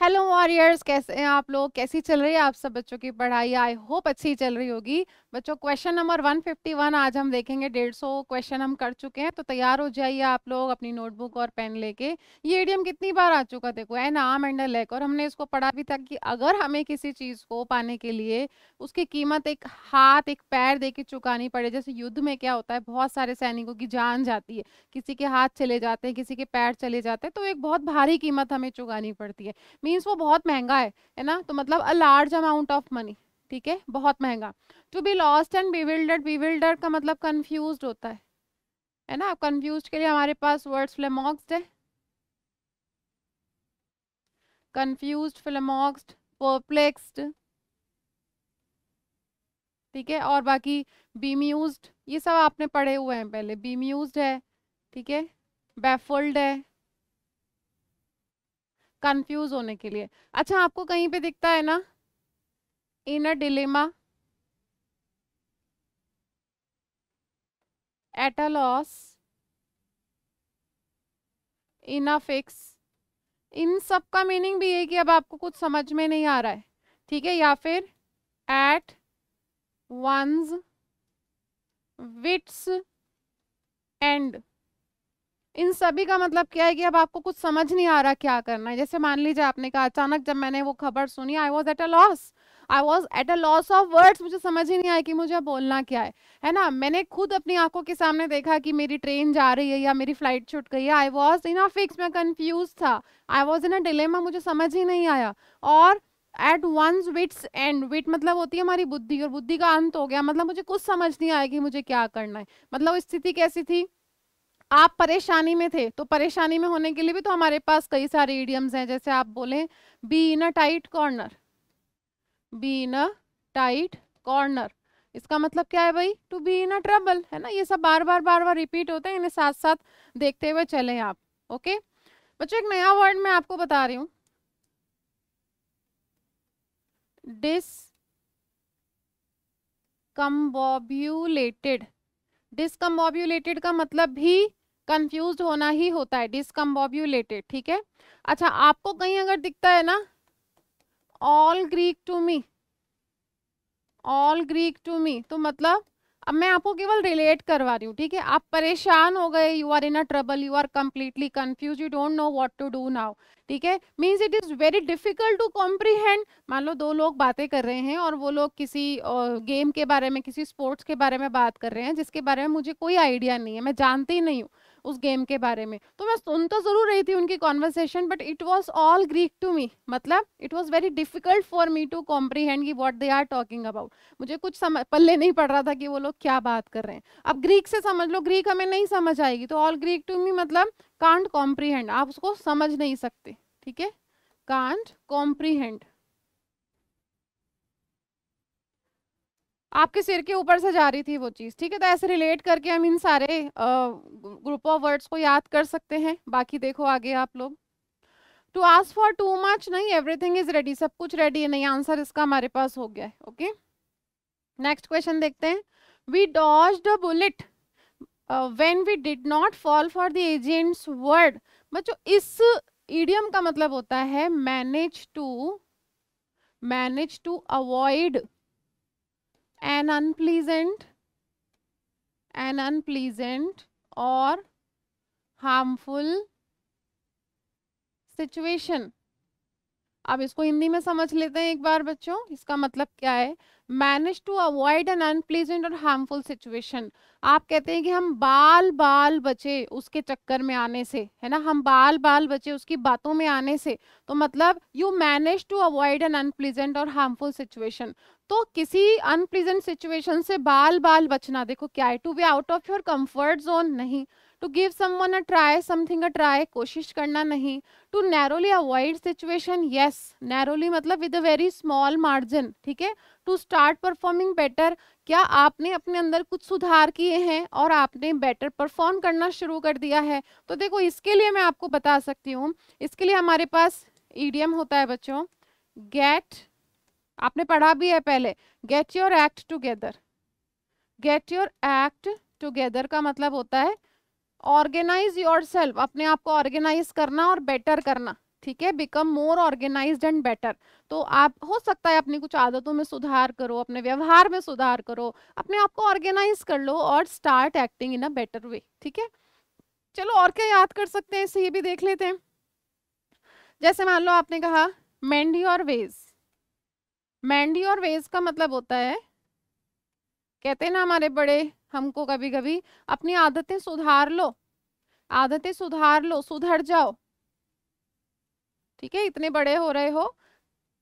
Hello warriors कैसे हैं आप लोग कैसी चल रही है आप सब बच्चों की पढ़ाई आई होप अच्छी चल रही होगी बच्चों क्वेश्चन नंबर 151 आज हम देखेंगे 150 क्वेश्चन हम कर चुके हैं तो तैयार हो जाइए आप लोग अपनी नोटबुक और पेन लेके ये एडियम कितनी बार आ चुका देखो एन आम एंड लेक और हमने इसको पढ़ा भी था कि अगर हमें किसी चीज़ को पाने के लिए उसकी कीमत एक हाथ एक पैर दे के चुकानी पड़े जैसे युद्ध में क्या होता है बहुत सारे सैनिकों की जान जाती है किसी के हाथ चले जाते हैं किसी के पैर चले जाते हैं तो एक बहुत भारी कीमत हमें चुकानी पड़ती है मीन्स वो बहुत महंगा है है ना तो मतलब a large amount of money ठीक है बहुत महंगा to be lost and bewilder bewilder का मतलब कन्फ्यूज होता है है ना कन्फ्यूज के लिए हमारे पास वर्ड्स फ्लेमॉक्सड है कन्फ्यूज फ्लेमॉक्सड परप्लेक्सड ठीक है और बाकी बीम्यूज ये सब आपने पढ़े हुए हैं पहले बीम्यूज है ठीक है बेफल्ड है कंफ्यूज होने के लिए अच्छा आपको कहीं पे दिखता है ना in a dilemma at a loss in a fix इन सब का मीनिंग भी है कि अब आपको कुछ समझ में नहीं आ रहा है ठीक है या फिर एट वंस विट्स एंड इन सभी का मतलब क्या है कि अब आपको कुछ समझ नहीं आ रहा क्या करना है जैसे मान लीजिए आपने कहा अचानक जब मैंने वो खबर सुनी I was at a loss I was at a loss of words मुझे समझ ही नहीं आया कि मुझे बोलना क्या है है ना मैंने खुद अपनी आंखों के सामने देखा कि मेरी ट्रेन जा रही है या मेरी फ्लाइट छूट गई है I was in a fix मैं कन्फ्यूज था I was in a dilemma मुझे समझ ही नहीं आया और at one's wits end wit मतलब होती है हमारी बुद्धि और बुद्धि का अंत हो गया मतलब मुझे कुछ समझ नहीं आया कि मुझे क्या करना है मतलब स्थिति कैसी थी आप परेशानी में थे तो परेशानी में होने के लिए भी तो हमारे पास कई सारे ईडियम्स हैं जैसे आप बोले be in a tight corner be in a tight corner इसका मतलब क्या है भाई to be in a trouble है ना ये सब बार बार बार बार रिपीट होते हैं इन्हें साथ साथ देखते हुए चले आप ओके बच्चों एक नया वर्ड मैं आपको बता रही हूं डिसकम्बॉब्यूलेटेड डिसकम्बॉब्यूलेटेड का मतलब भी कंफ्यूज होना ही होता है डिसकम्बॉब्यूलेटेड ठीक है अच्छा आपको कहीं अगर दिखता है ना all Greek to me all Greek to me तो मतलब अब मैं आपको केवल रिलेट करवा रही हूँ ठीक है आप परेशान हो गए you are in a trouble you are completely confuse you don't know what to do now ठीक है means it is very difficult to comprehend मान लो दो लोग बातें कर रहे हैं और वो लोग किसी गेम के बारे में किसी स्पोर्ट्स के बारे में बात कर रहे हैं जिसके बारे में मुझे कोई आइडिया नहीं है मैं जानती नहीं हूँ उस गेम के बारे में तो मैं सुन तो ज़रूर रही थी उनकी conversation but it was all Greek to me मतलब it was very difficult for me to comprehend की what they are talking about मुझे कुछ समझ पल्ले नहीं पड़ रहा था कि वो लोग क्या बात कर रहे हैं अब ग्रीक से समझ लो ग्रीक हमें नहीं समझ आएगी तो ऑल ग्रीक टू मी मतलब कांट कॉम्प्रीहेंड आप उसको समझ नहीं सकते ठीक है कांट कॉम्प्रीहेंड आपके सिर के ऊपर से जा रही थी वो चीज़ ठीक है तो ऐसे रिलेट करके हम इन सारे ग्रुप ऑफ वर्ड्स को याद कर सकते हैं बाकी देखो आगे आप लोग to ask for too much नहीं एवरीथिंग इज रेडी सब कुछ रेडी है नहीं आंसर इसका हमारे पास हो गया है ओके नेक्स्ट क्वेश्चन देखते हैं we dodge the bullet when we did not fall for the agents word बच्चों इस ईडियम का मतलब होता है manage to manage to avoid an unpleasant an unpleasant or harmful situation अब इसको हिंदी में समझ लेते हैं एक बार बच्चों इसका मतलब क्या है manage to avoid an unpleasant और हार्मफुल सिचुएशन आप कहते हैं कि हम बाल बाल बचे उसके चक्कर में आने से है ना हम बाल बाल बचे उसकी बातों में आने से तो मतलब you manage to avoid an unpleasant और हार्मफुल सिचुएशन तो किसी अनप्लीजेंट सिचुएशन से बाल बाल बचना देखो क्या है to be out of your comfort zone नहीं to give someone a try something a try कोशिश करना नहीं to narrowly avoid situation yes narrowly मतलब with a very small margin ठीक है टू स्टार्ट परफॉर्मिंग बेटर क्या आपने अपने अंदर कुछ सुधार किए हैं और आपने बेटर परफॉर्म करना शुरू कर दिया है तो देखो इसके लिए मैं आपको बता सकती हूँ इसके लिए हमारे पास ईडीएम होता है बच्चों गेट आपने पढ़ा भी है पहले get your act together get your act together का मतलब होता है ऑर्गेनाइज योर सेल्फ अपने आप को ऑर्गेनाइज करना और बेटर करना ठीक है become more organize and better तो आप हो सकता है अपनी कुछ आदतों में सुधार करो अपने व्यवहार में सुधार करो अपने आप को ऑर्गेनाइज कर लो और start acting in a better way ठीक है चलो और क्या याद कर सकते हैं इसे ये भी देख लेते हैं जैसे मान लो आपने कहा मेंड योर वेज मैंडी और वेज का मतलब होता है कहते हैं ना हमारे बड़े हमको कभी कभी अपनी आदतें सुधार लो आदतें सुधार लो सुधर जाओ ठीक है इतने बड़े हो रहे हो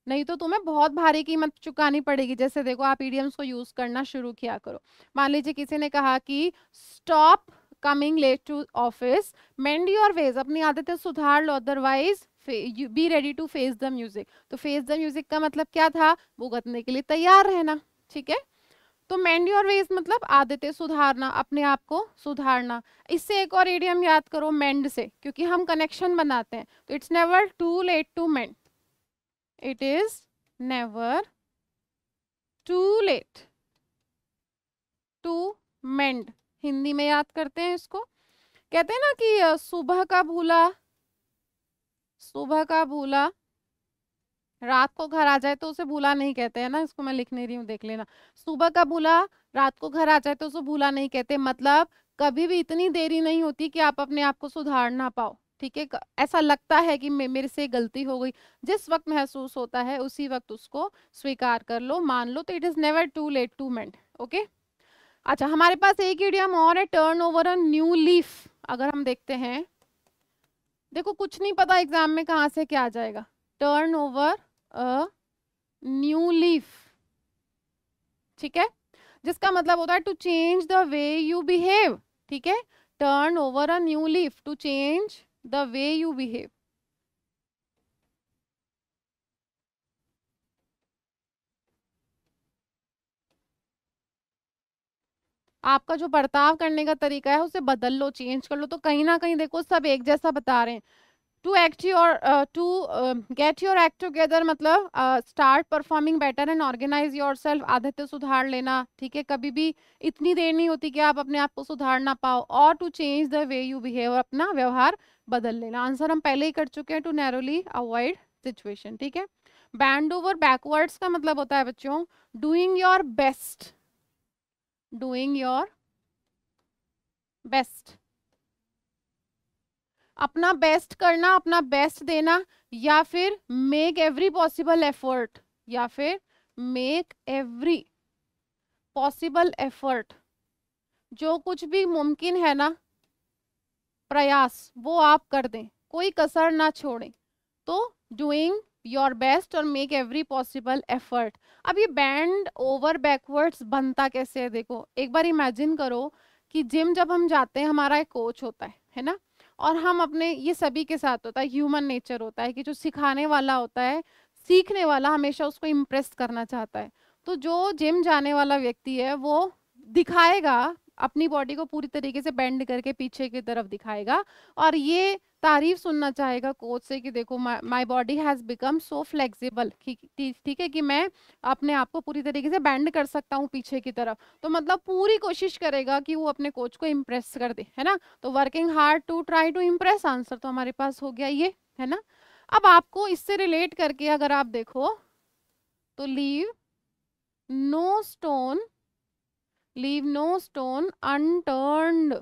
नहीं तो तुम्हें बहुत भारी कीमत चुकानी पड़ेगी जैसे देखो आप ईडियम्स e को यूज करना शुरू किया करो मान लीजिए किसी ने कहा कि stop coming late to office mend your ways अपनी आदतें सुधार लो otherwise be ready to face the music तो फेस द म्यूजिक का मतलब क्या था भुगतने के लिए तैयार रहना ठीक है तो मैंडी और वेज मतलब आदतें सुधारना अपने आप को सुधारना इससे एक और एडियम याद करो मैंड से क्योंकि हम कनेक्शन बनाते हैं तो it's never too late to mend it is never too late to mend Hindi में याद करते हैं इसको कहते हैं ना कि सुबह का भूला सुबह का भूला रात को घर आ जाए तो उसे भूला नहीं कहते हैं ना इसको मैं लिख नहीं रही हूँ देख लेना सुबह का भूला रात को घर आ जाए तो उसे भूला नहीं कहते मतलब कभी भी इतनी देरी नहीं होती कि आप अपने आप को सुधार ना पाओ ठीक है ऐसा लगता है कि मे, मेरे से गलती हो गई जिस वक्त महसूस होता है उसी वक्त उसको स्वीकार कर लो मान लो तो it is never too late to mend okay अच्छा हमारे पास एक इडियम और है turn over a new leaf अगर हम देखते हैं देखो कुछ नहीं पता एग्जाम में कहाँ से क्या आ जाएगा turn over a new leaf ठीक है जिसका मतलब होता है to change the way you behave ठीक है turn over a new leaf to change the way you behave आपका जो बर्ताव करने का तरीका है उसे बदल लो चेंज कर लो तो कहीं ना कहीं देखो सब एक जैसा बता रहे हैं to act your to get your act together मतलब start performing better and organize yourself Aditya सुधार लेना ठीक है कभी भी इतनी देर नहीं होती कि आप अपने आप को सुधार ना पाओ और to change the way you behave अपना व्यवहार बदल लेना आंसर हम पहले ही कर चुके हैं टू नैरोली अवॉइड सिचुएशन ठीक है बैंड ओवर बैकवर्ड्स का मतलब होता है बच्चों doing your best doing your best अपना बेस्ट करना अपना बेस्ट देना या फिर मेक एवरी पॉसिबल एफर्ट या फिर मेक एवरी पॉसिबल एफर्ट जो कुछ भी मुमकिन है ना प्रयास वो आप कर दें कोई कसर ना छोड़ें तो डूइंग योर बेस्ट और मेक एवरी पॉसिबल एफर्ट अब ये बैंड ओवर बैकवर्ड्स बनता कैसे है देखो एक बार इमेजिन करो कि जिम जब हम जाते हैं हमारा एक कोच होता है है ना और हम अपने ये सभी के साथ होता है ह्यूमन नेचर होता है कि जो सिखाने वाला होता है सीखने वाला हमेशा उसको इम्प्रेस करना चाहता है तो जो जिम जाने वाला व्यक्ति है वो दिखाएगा अपनी बॉडी को पूरी तरीके से बेंड करके पीछे की तरफ दिखाएगा और ये तारीफ सुनना चाहेगा कोच से कि देखो my body has become so flexible ठीक है कि मैं अपने आप को पूरी तरीके से बैंड कर सकता हूँ पीछे की तरफ तो मतलब पूरी कोशिश करेगा कि वो अपने कोच को इम्प्रेस कर दे है ना तो working hard to try to impress answer तो हमारे पास हो गया ये है ना अब आपको इससे रिलेट करके अगर आप देखो तो leave no stone leave no stone unturned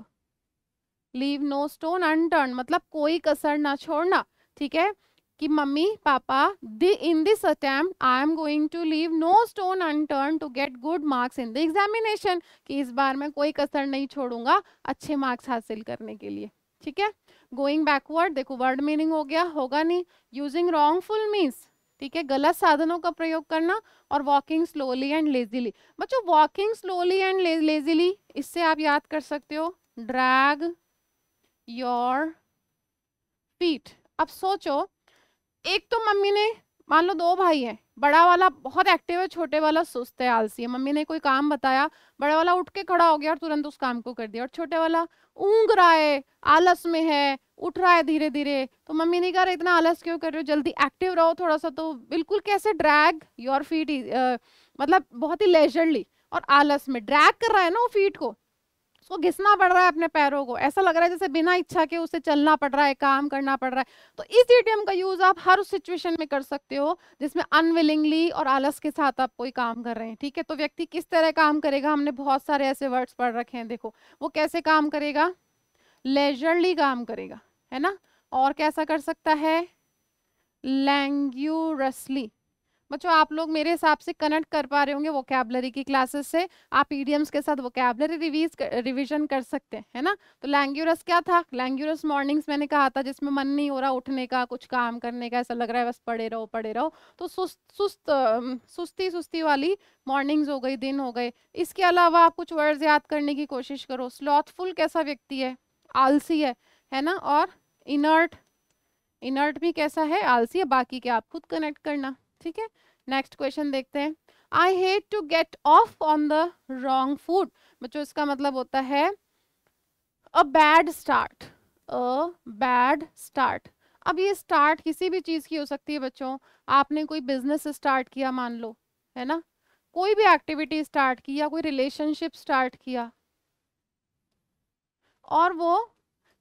leave no stone unturned मतलब कोई कसर ना छोड़ना ठीक है कि mummy papa the in this attempt I am going to leave no stone unturned to get good marks in the examination कि इस बार मैं कोई कसर नहीं छोड़ूंगा अच्छे मार्क्स हासिल करने के लिए ठीक है गोइंग बैकवर्ड देखो वर्ड मीनिंग हो गया होगा नहीं यूजिंग रॉन्गफुल मीन्स ठीक है गलत साधनों का प्रयोग करना और वॉकिंग स्लोली एंड लेजीली बच्चों वॉकिंग स्लोली एंड लेजीली इससे आप याद कर सकते हो ड्रैग योर फीट अब सोचो एक तो मम्मी ने मान लो दो भाई हैं बड़ा वाला बहुत एक्टिव है छोटे वाला सुस्त है आलसी है मम्मी ने कोई काम बताया बड़ा वाला उठ के खड़ा हो गया और तुरंत उस काम को कर दिया और छोटे वाला ऊँग रहा है आलस में है उठ रहा है धीरे धीरे तो मम्मी ने कहा इतना आलस क्यों कर रहे हो जल्दी एक्टिव रहो थोड़ा सा तो बिल्कुल कैसे ड्रैग योर फीट मतलब बहुत ही लेजरली और आलस में ड्रैग कर रहा है ना वो फीट को उसको घिसना पड़ रहा है अपने पैरों को ऐसा लग रहा है जैसे बिना इच्छा के उसे चलना पड़ रहा है काम करना पड़ रहा है तो इस एटीएम का यूज आप हर उस सिचुएशन में कर सकते हो जिसमें अनविलिंगली और आलस के साथ आप कोई काम कर रहे हैं ठीक है तो व्यक्ति किस तरह काम करेगा हमने बहुत सारे ऐसे वर्ड्स पढ़ रखे हैं देखो वो कैसे काम करेगा लेजरली काम करेगा है ना और कैसा कर सकता है लैंग्यूरसली बच्चों आप लोग मेरे हिसाब से कनेक्ट कर पा रहे होंगे वोकेबलरी की क्लासेस से आप ईडियम्स के साथ वोकेबलरी रिवीज रिविजन कर सकते हैं ना तो लैंग्यूरस क्या था लैंग्यूरस मॉर्निंग्स मैंने कहा था जिसमें मन नहीं हो रहा उठने का कुछ काम करने का ऐसा लग रहा है बस पढ़े रहो पढ़े रहो तो सुस्त सुस्त सुस्ती सुस्ती वाली मॉर्निंग्स हो गई दिन हो गए इसके अलावा आप कुछ वर्ड्स याद करने की कोशिश करो स्लॉथफुल कैसा व्यक्ति है आलसी है है ना और इनर्ट इनर्ट भी कैसा है आलसी है बाकी के आप खुद कनेक्ट करना ठीक है नेक्स्ट क्वेश्चन देखते हैं I hate to get off on the wrong food बच्चों इसका मतलब होता है a bad start a bad start अब ये स्टार्ट किसी भी चीज़ की हो सकती है बच्चों आपने कोई बिजनेस स्टार्ट किया मान लो है ना कोई भी एक्टिविटी स्टार्ट की या कोई रिलेशनशिप स्टार्ट किया और वो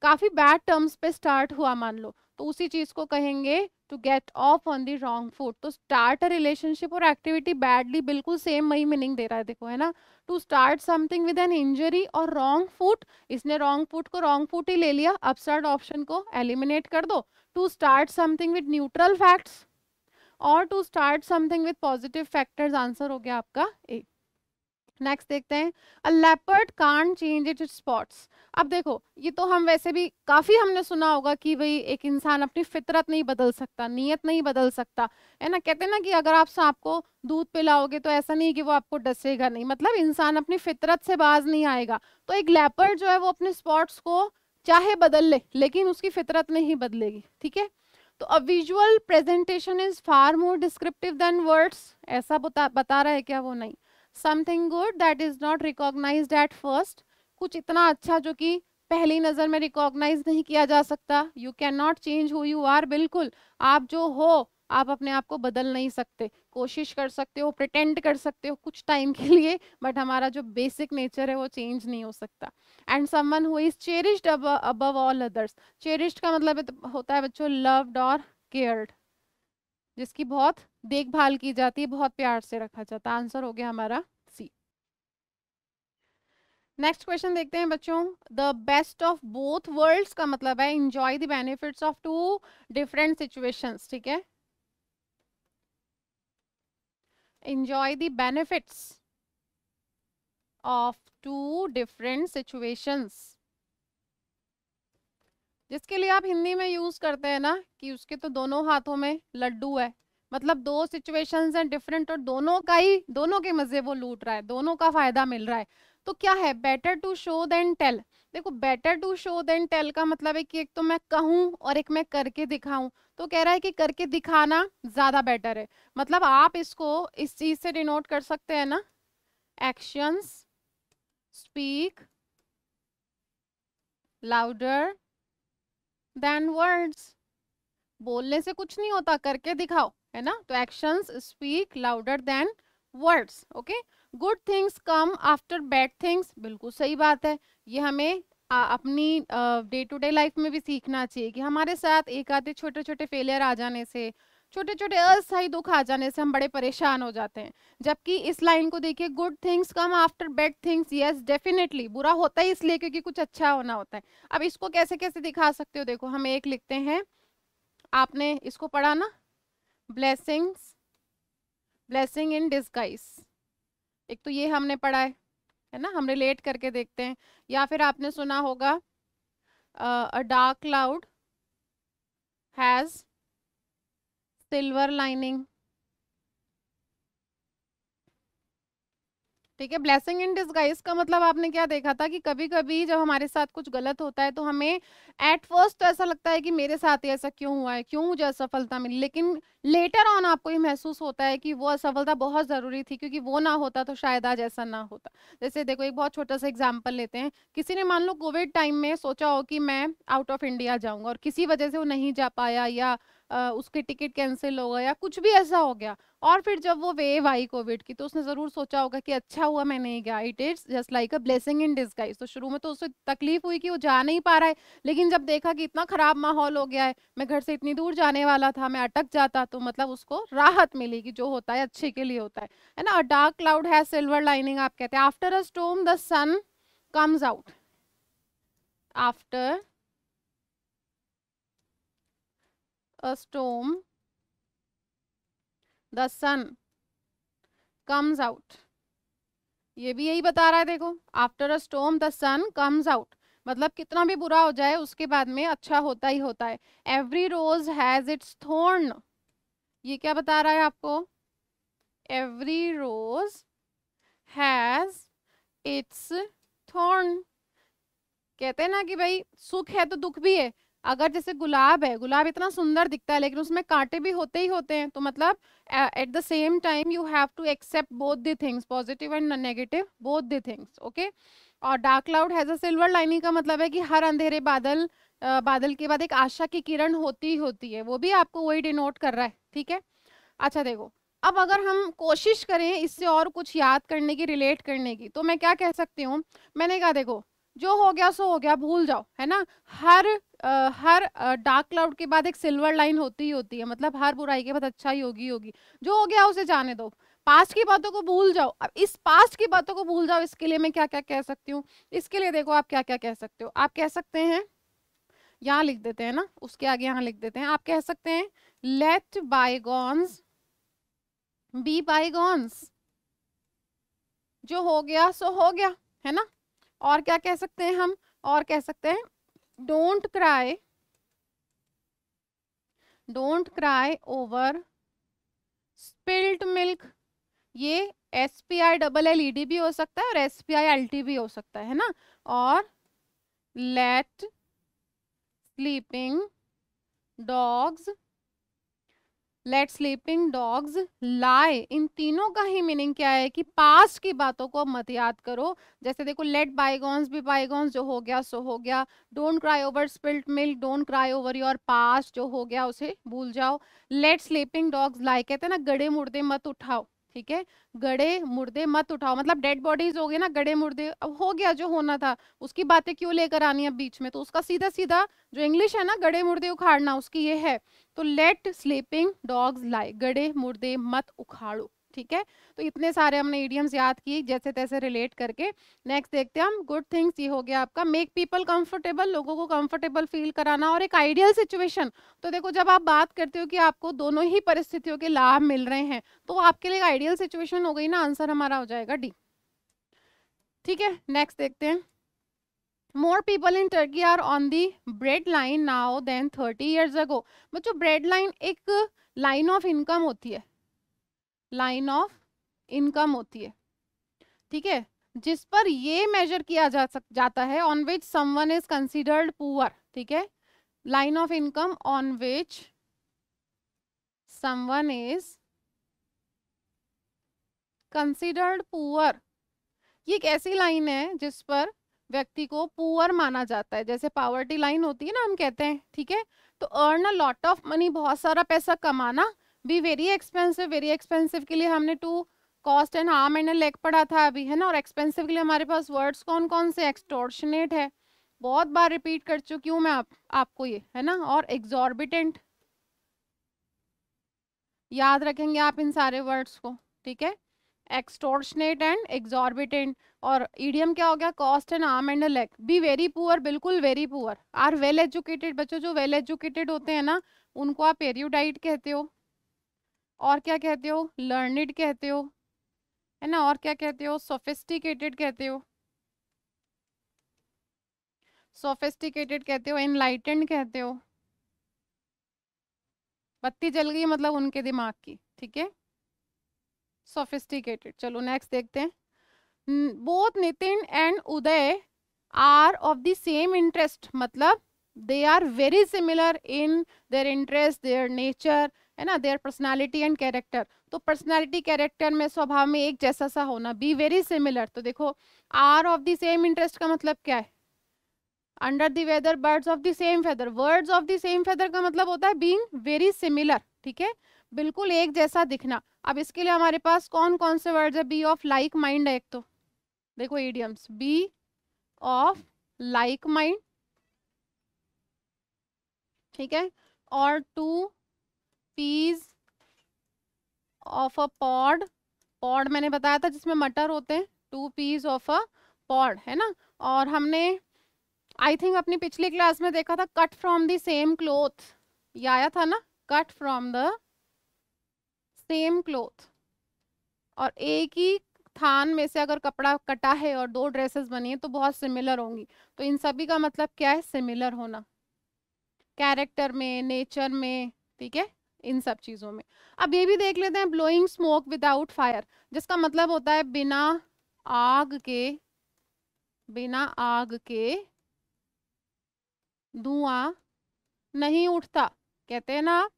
काफ़ी बैड टर्म्स पे स्टार्ट हुआ मान लो तो उसी चीज को कहेंगे to get off on the wrong food तो स्टार्ट अ रिलेशनशिप और एक्टिविटी बैडली बिल्कुल सेम वही मीनिंग दे रहा है देखो है ना to start something with an injury और रॉन्ग फूड इसने रॉन्ग फूड को रॉन्ग फूड ही ले लिया अपस्टार्ट ऑप्शन को एलिमिनेट कर दो to start something with neutral facts और to start something with positive factors answer हो गया आपका एक नेक्स्ट देखते हैं a leopard can't change its spots अब देखो ये तो हम वैसे भी काफ़ी हमने सुना होगा कि भाई एक इंसान अपनी फितरत नहीं बदल सकता नीयत नहीं बदल सकता है ना कहते हैं ना कि अगर आप सांप को दूध पिलाओगे तो ऐसा नहीं कि वो आपको डसेगा नहीं मतलब इंसान अपनी फितरत से बाज नहीं आएगा तो एक लेपर्ड जो है वो अपने स्पॉट्स को चाहे बदल ले, लेकिन उसकी फितरत नहीं बदलेगी ठीक है तो a visual presentation is far more descriptive than words ऐसा बता बता रहा है क्या वो नहीं something good that is not recognize at first कुछ इतना अच्छा जो कि पहली नज़र में रिकॉग्नाइज नहीं किया जा सकता you can not change who you are बिल्कुल आप जो हो आप अपने आप को बदल नहीं सकते कोशिश कर सकते हो प्रटेंड कर सकते हो कुछ टाइम के लिए बट हमारा जो बेसिक नेचर है वो चेंज नहीं हो सकता and someone who is cherished above all others cherished का मतलब तो होता है बच्चों लव्ड और केयर्ड जिसकी बहुत देखभाल की जाती है बहुत प्यार से रखा जाता है आंसर हो गया हमारा सी नेक्स्ट क्वेश्चन देखते हैं बच्चों the best of both worlds का मतलब है enjoy the benefits of two different situations ठीक है enjoy the benefits of two different situations जिसके लिए आप हिंदी में यूज करते हैं ना कि उसके तो दोनों हाथों में लड्डू है मतलब दो सिचुएशंस हैं डिफरेंट और दोनों का ही दोनों के मजे वो लूट रहा है दोनों का फायदा मिल रहा है तो क्या है better to show than tell देखो better to show than tell का मतलब है कि एक तो मैं कहूँ और एक मैं करके दिखाऊं तो कह रहा है कि करके दिखाना ज्यादा बेटर है मतलब आप इसको इस चीज से डिनोट कर सकते हैं ना actions speak louder than words बोलने से कुछ नहीं होता करके दिखाओ है ना तो actions speak louder than words okay good things come after bad things बिल्कुल सही बात है ये हमें आ, अपनी डे टू डे लाइफ में भी सीखना चाहिए कि हमारे साथ एक आधे छोटे छोटे फेलियर आ जाने से छोटे छोटे अस्थाई दुख आ जाने से हम बड़े परेशान हो जाते हैं जबकि इस लाइन को देखिए good things come after bad things yes definitely बुरा होता है इसलिए क्योंकि कुछ अच्छा होना होता है अब इसको कैसे कैसे दिखा सकते हो देखो हम एक लिखते हैं आपने इसको पढ़ा ना ब्लेसिंग्स ब्लेसिंग इन डिस्गाइज एक तो ये हमने पढ़ा है है ना हम रिलेट करके देखते हैं या फिर आपने सुना होगा a dark cloud has silver lining ठीक है ब्लेसिंग इन डिस्गाइज का मतलब आपने क्या देखा था कि कभी कभी जब हमारे साथ कुछ गलत होता है तो हमें एट फर्स्ट तो ऐसा लगता है कि मेरे साथ ही ऐसा क्यों हुआ है क्यों मुझे असफलता मिली लेकिन लेटर ऑन आपको ये महसूस होता है कि वो असफलता बहुत ज़रूरी थी क्योंकि वो ना होता तो शायद आज ऐसा ना होता जैसे देखो एक बहुत छोटा सा एग्जाम्पल लेते हैं किसी ने मान लो कोविड टाइम में सोचा हो कि मैं आउट ऑफ इंडिया जाऊँगा और किसी वजह से वो नहीं जा पाया या उसके टिकट कैंसिल हो गया या कुछ भी ऐसा हो गया और फिर जब वो वेव आई कोविड की तो उसने ज़रूर सोचा होगा कि अच्छा हुआ मैं नहीं गया it is just like a blessing in disguise तो शुरू में तो उसे तकलीफ हुई कि वो जा नहीं पा रहा है लेकिन जब देखा कि इतना ख़राब माहौल हो गया है मैं घर से इतनी दूर जाने वाला था मैं अटक जाता तो मतलब उसको राहत मिली कि जो होता है अच्छे के लिए होता है है ना डार्क क्लाउड है सिल्वर लाइनिंग आप कहते हैं after a storm the sun comes out after a storm, the sun comes out. ये भी यही बता रहा है देखो after a storm the sun comes out मतलब कितना भी बुरा हो जाए उसके बाद में अच्छा होता ही होता है every rose has its thorn ये क्या बता रहा है आपको every rose has its thorn कहते हैं ना कि भाई सुख है तो दुख भी है अगर जैसे गुलाब है गुलाब इतना सुंदर दिखता है लेकिन उसमें कांटे भी होते ही होते हैं तो मतलब at the same time you have to accept both the things positive and negative both the things okay और dark cloud has a silver lining का मतलब है कि हर अंधेरे बादल बादल के बाद एक आशा की किरण होती ही होती है वो भी आपको वही डिनोट कर रहा है ठीक है अच्छा देखो अब अगर हम कोशिश करें इससे और कुछ याद करने की रिलेट करने की तो मैं क्या कह सकती हूँ मैंने कहा देखो जो हो गया सो हो गया भूल जाओ है ना हर आ, हर डार्क क्लाउड के बाद एक सिल्वर लाइन होती ही होती है मतलब हर बुराई के बाद अच्छा ही होगी होगी जो हो गया उसे जाने दो पास्ट की बातों को भूल जाओ अब इस पास्ट की बातों को भूल जाओ इसके लिए मैं क्या क्या कह सकती हूँ इसके लिए देखो आप क्या क्या कह सकते हो आप कह सकते हैं यहाँ लिख देते हैं ना उसके आगे यहाँ लिख देते हैं आप कह सकते हैं लेट बाय बी बाइगॉन्स जो हो गया सो हो गया है ना और क्या कह सकते हैं हम और कह सकते हैं don't cry don't cry over spilt milk ये S P I double L E D भी हो सकता है और S P I L T भी हो सकता है ना और let sleeping dogs let sleeping dogs lie इन तीनों का ही मीनिंग क्या है कि पास्ट की बातों को मत याद करो जैसे देखो लेट बाइगॉन्स भी बाइगॉन्स जो हो गया सो हो गया don't cry over spilt milk don't cry over your past जो हो गया उसे भूल जाओ लेट स्लीपिंग डॉग्स लाई कहते हैं ना गड़े मुर्दे मत उठाओ ठीक है गड़े मुर्दे मत उठाओ मतलब डेड बॉडीज हो गए ना गड़े मुर्दे अब हो गया जो होना था उसकी बातें क्यों लेकर आनी है बीच में तो उसका सीधा सीधा जो इंग्लिश है ना गड़े मुर्दे उखाड़ना उसकी ये है तो लेट स्लीपिंग डॉग्स लाई गड़े मुर्दे मत उखाड़ो ठीक है तो इतने सारे हमने ईडियम्स याद किए जैसे तैसे रिलेट करके नेक्स्ट देखते हैं हम गुड थिंग्स ये हो गया आपका मेक पीपल कंफर्टेबल लोगों को कंफर्टेबल फील कराना और एक आइडियल सिचुएशन तो देखो जब आप बात करते हो कि आपको दोनों ही परिस्थितियों के लाभ मिल रहे हैं तो आपके लिए आइडियल सिचुएशन हो गई ना आंसर हमारा हो जाएगा डी ठीक है नेक्स्ट देखते हैं more people in Turkey are on the bread line now than thirty years ago बच्चों ब्रेड लाइन एक लाइन ऑफ इनकम होती है लाइन ऑफ इनकम होती है ठीक है जिस पर ये मेजर किया जा सक जाता है on which someone is considered poor ठीक है line of income on which someone is considered poor ये एक ऐसी लाइन है जिस पर व्यक्ति को पुअर माना जाता है जैसे पावर्टी लाइन होती है ना हम कहते हैं ठीक है तो earn a lot of money बहुत सारा पैसा कमाना be very expensive very expensive के लिए हमने to cost an arm and leg पढ़ा था अभी है ना और एक्सपेंसिव के लिए हमारे पास वर्ड्स कौन कौन से एक्सटोर्शनेट है बहुत बार रिपीट कर चुकी हूँ मैं आप, आपको ये है ना और एग्जॉर्बिटेंट याद रखेंगे आप इन सारे वर्ड्स को ठीक है एक्सटोर्शनेट एंड एग्जॉर्बिटेंट और ईडीएम क्या हो गया cost and arm and leg be very poor बिल्कुल very poor are well educated बच्चों जो वेल एजुकेटेड होते हैं ना उनको आप एरियोडाइट कहते हो और क्या कहते हो लर्निड कहते हो है ना और क्या कहते हो सोफिस्टिकेटेड कहते हो सोफिस्टिकेटेड कहते हो इनलाइटेंड कहते हो बत्ती जल गई मतलब उनके दिमाग की ठीक है सोफिस्टिकेटेड चलो नेक्स्ट देखते हैं both Nitin and Uday are of the same interest मतलब they are very similar in their interest their nature है ना देयर पर्सनैलिटी एंड कैरेक्टर तो पर्सनैलिटी कैरेक्टर में स्वभाव में एक जैसा सा होना बी वेरी सिमिलर तो देखो are of the same interest का मतलब क्या है under the weather birds of the same feather birds of the same feather का मतलब होता है बींग वेरी सिमिलर ठीक है बिल्कुल एक जैसा दिखना अब इसके लिए हमारे पास कौन कौन से वर्ड्स है बी ऑफ लाइक माइंड है एक तो देखो idioms be of like mind ठीक है और two peas of a pod pod मैंने बताया था जिसमें मटर होते हैं two peas of a pod है ना और हमने आई थिंक अपनी पिछली क्लास में देखा था cut from the same cloth ये आया था ना cut from the same cloth और एक ही थान में से अगर कपड़ा कटा है और दो ड्रेसेस बनी है तो बहुत सिमिलर होंगी तो इन सभी का मतलब क्या है सिमिलर होना कैरेक्टर में नेचर में ठीक है इन सब चीज़ों में अब ये भी देख लेते हैं ब्लोइंग स्मोक विदाउट फायर जिसका मतलब होता है बिना आग के बिना आग के धुआं नहीं उठता कहते हैं ना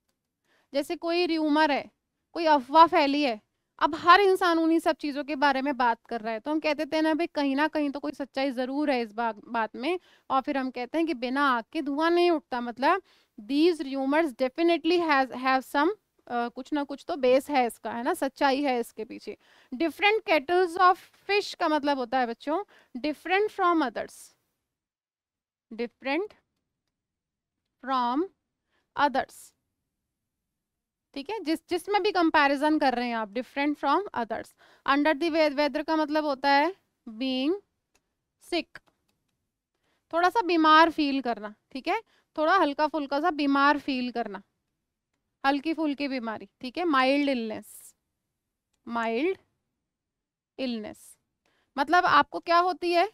जैसे कोई र्यूमर है कोई अफवाह फैली है अब हर इंसान उन्हीं सब चीज़ों के बारे में बात कर रहा है तो हम कहते थे ना भाई कहीं ना कहीं तो कोई सच्चाई ज़रूर है इस बा, बात में और फिर हम कहते हैं कि बिना आग के धुआं नहीं उठता मतलब these rumours definitely have some कुछ ना कुछ तो बेस है इसका है ना सच्चाई है इसके पीछे डिफरेंट कैटल्स ऑफ फिश का मतलब होता है बच्चों different from others different from others ठीक है जिस जिसमें भी कंपैरिजन कर रहे हैं आप different from others under the weather का मतलब होता है बीइंग सिक थोड़ा सा बीमार फील करना ठीक है थोड़ा हल्का फुल्का सा बीमार फील करना हल्की फुल्की बीमारी ठीक है माइल्ड इलनेस माइल्ड इलनेस मतलब आपको क्या होती है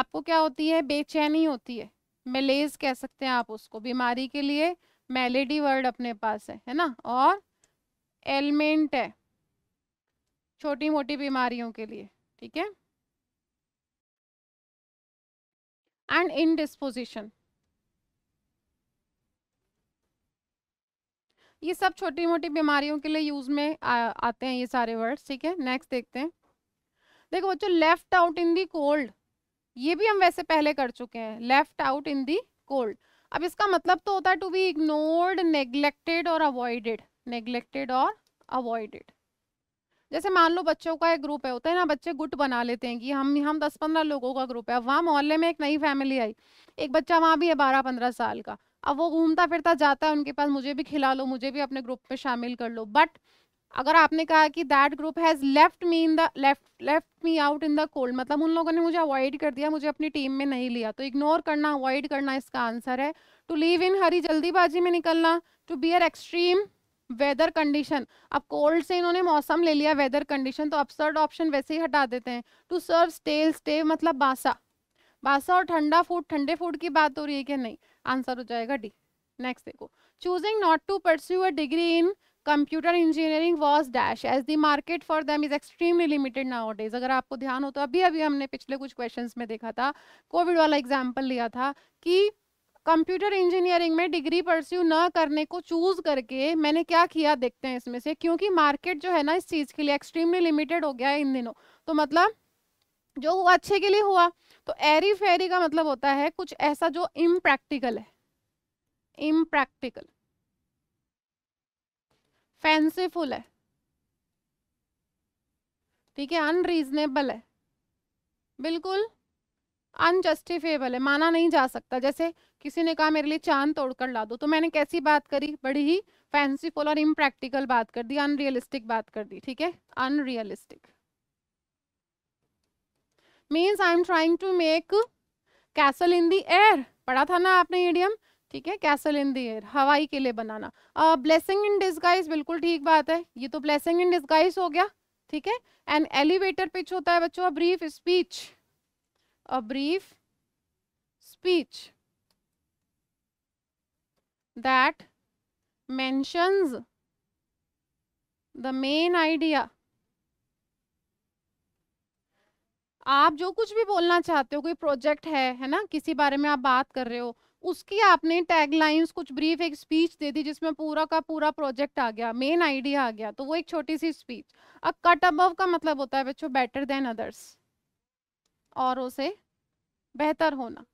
आपको क्या होती है बेचैनी होती है मेलेज कह सकते हैं आप उसको बीमारी के लिए मेलेडी वर्ड अपने पास है है ना और एलमेंट है छोटी मोटी बीमारियों के लिए ठीक है एंड इनडिस्पोजिशन ये सब छोटी मोटी बीमारियों के लिए यूज में आ, आते हैं ये सारे वर्ड्स ठीक है नेक्स्ट देखते हैं देखो बच्चों left out in the cold ये भी हम वैसे पहले कर चुके हैं left out in the cold अब इसका मतलब तो होता है टू बी इग्नोर्ड नेग्लेक्टेड और अवॉइडेड नेग्लेक्टेड और अवॉइडेड जैसे मान लो बच्चों का एक ग्रुप है होता है ना बच्चे गुट बना लेते हैं कि हम हम दस पंद्रह लोगों का ग्रुप है अब वहाँ मोहल्ले में एक नई फैमिली आई एक बच्चा वहाँ भी है बारह पंद्रह साल का अब वो घूमता फिरता जाता है उनके पास मुझे भी खिला लो मुझे भी अपने ग्रुप में शामिल कर लो बट अगर आपने कहा कि that group has left me in the left left me out in the cold मतलब उन लोगों ने मुझे अवॉइड कर दिया मुझे अपनी टीम में नहीं लिया तो इग्नोर करना अवॉइड करना इसका आंसर है टू लीव इन हरी जल्दीबाजी में निकलना to bear extreme weather condition अब कोल्ड से इन्होंने मौसम ले लिया वेदर कंडीशन तो अपसर्ड ऑप्शन वैसे ही हटा देते हैं टू सर्व स्टेल स्टे मतलब बासा बासा और ठंडा फूड ठंडे फूड की बात हो रही है कि नहीं आंसर हो जाएगा डी नेक्स्ट देखो choosing not to pursue a degree in computer engineering was dash as the market for them is extremely limited nowadays अगर आपको ध्यान हो तो अभी अभी हमने पिछले कुछ क्वेश्चन में देखा था कोविड वाला एग्जाम्पल लिया था कि कंप्यूटर इंजीनियरिंग में डिग्री परस्यू न करने को चूज करके मैंने क्या किया देखते हैं इसमें से क्योंकि मार्केट जो है ना इस चीज़ के लिए एक्सट्रीमली लिमिटेड हो गया है इन दिनों तो मतलब जो हुआ अच्छे के लिए हुआ तो एरी फेरी का मतलब होता है कुछ ऐसा जो इम्प्रैक्टिकल है इम्प्रैक्टिकल फैंसीफुल है ठीक है अनरीजनेबल है बिल्कुल अनजस्टिफेबल है माना नहीं जा सकता जैसे किसी ने कहा मेरे लिए चांद तोड़कर ला दो तो मैंने कैसी बात करी बड़ी ही फैंसीफुल और इम्प्रैक्टिकल बात कर दी अनरियलिस्टिक बात कर दी ठीक है unrealistic means I am trying to make castle in the air पढ़ा था ना आपने ईडियम ठीक है कैसल इन दर हवाई किले बनाना ब्लेसिंग इन डिस्गाइज बिल्कुल ठीक बात है ये तो ब्लेसिंग इन डिस्गाइज हो गया ठीक है एंड एलिवेटर पिच होता है बच्चों a brief speech a brief speech that mentions the main idea आप जो कुछ भी बोलना चाहते हो कोई प्रोजेक्ट है है ना किसी बारे में आप बात कर रहे हो उसकी आपने टैगलाइंस कुछ ब्रीफ एक स्पीच दे दी जिसमें पूरा का पूरा प्रोजेक्ट आ गया मेन आइडिया आ गया तो वो एक छोटी सी स्पीच अब कट अबव का मतलब होता है बच्चों बेटर देन अदर्स और उसे बेहतर होना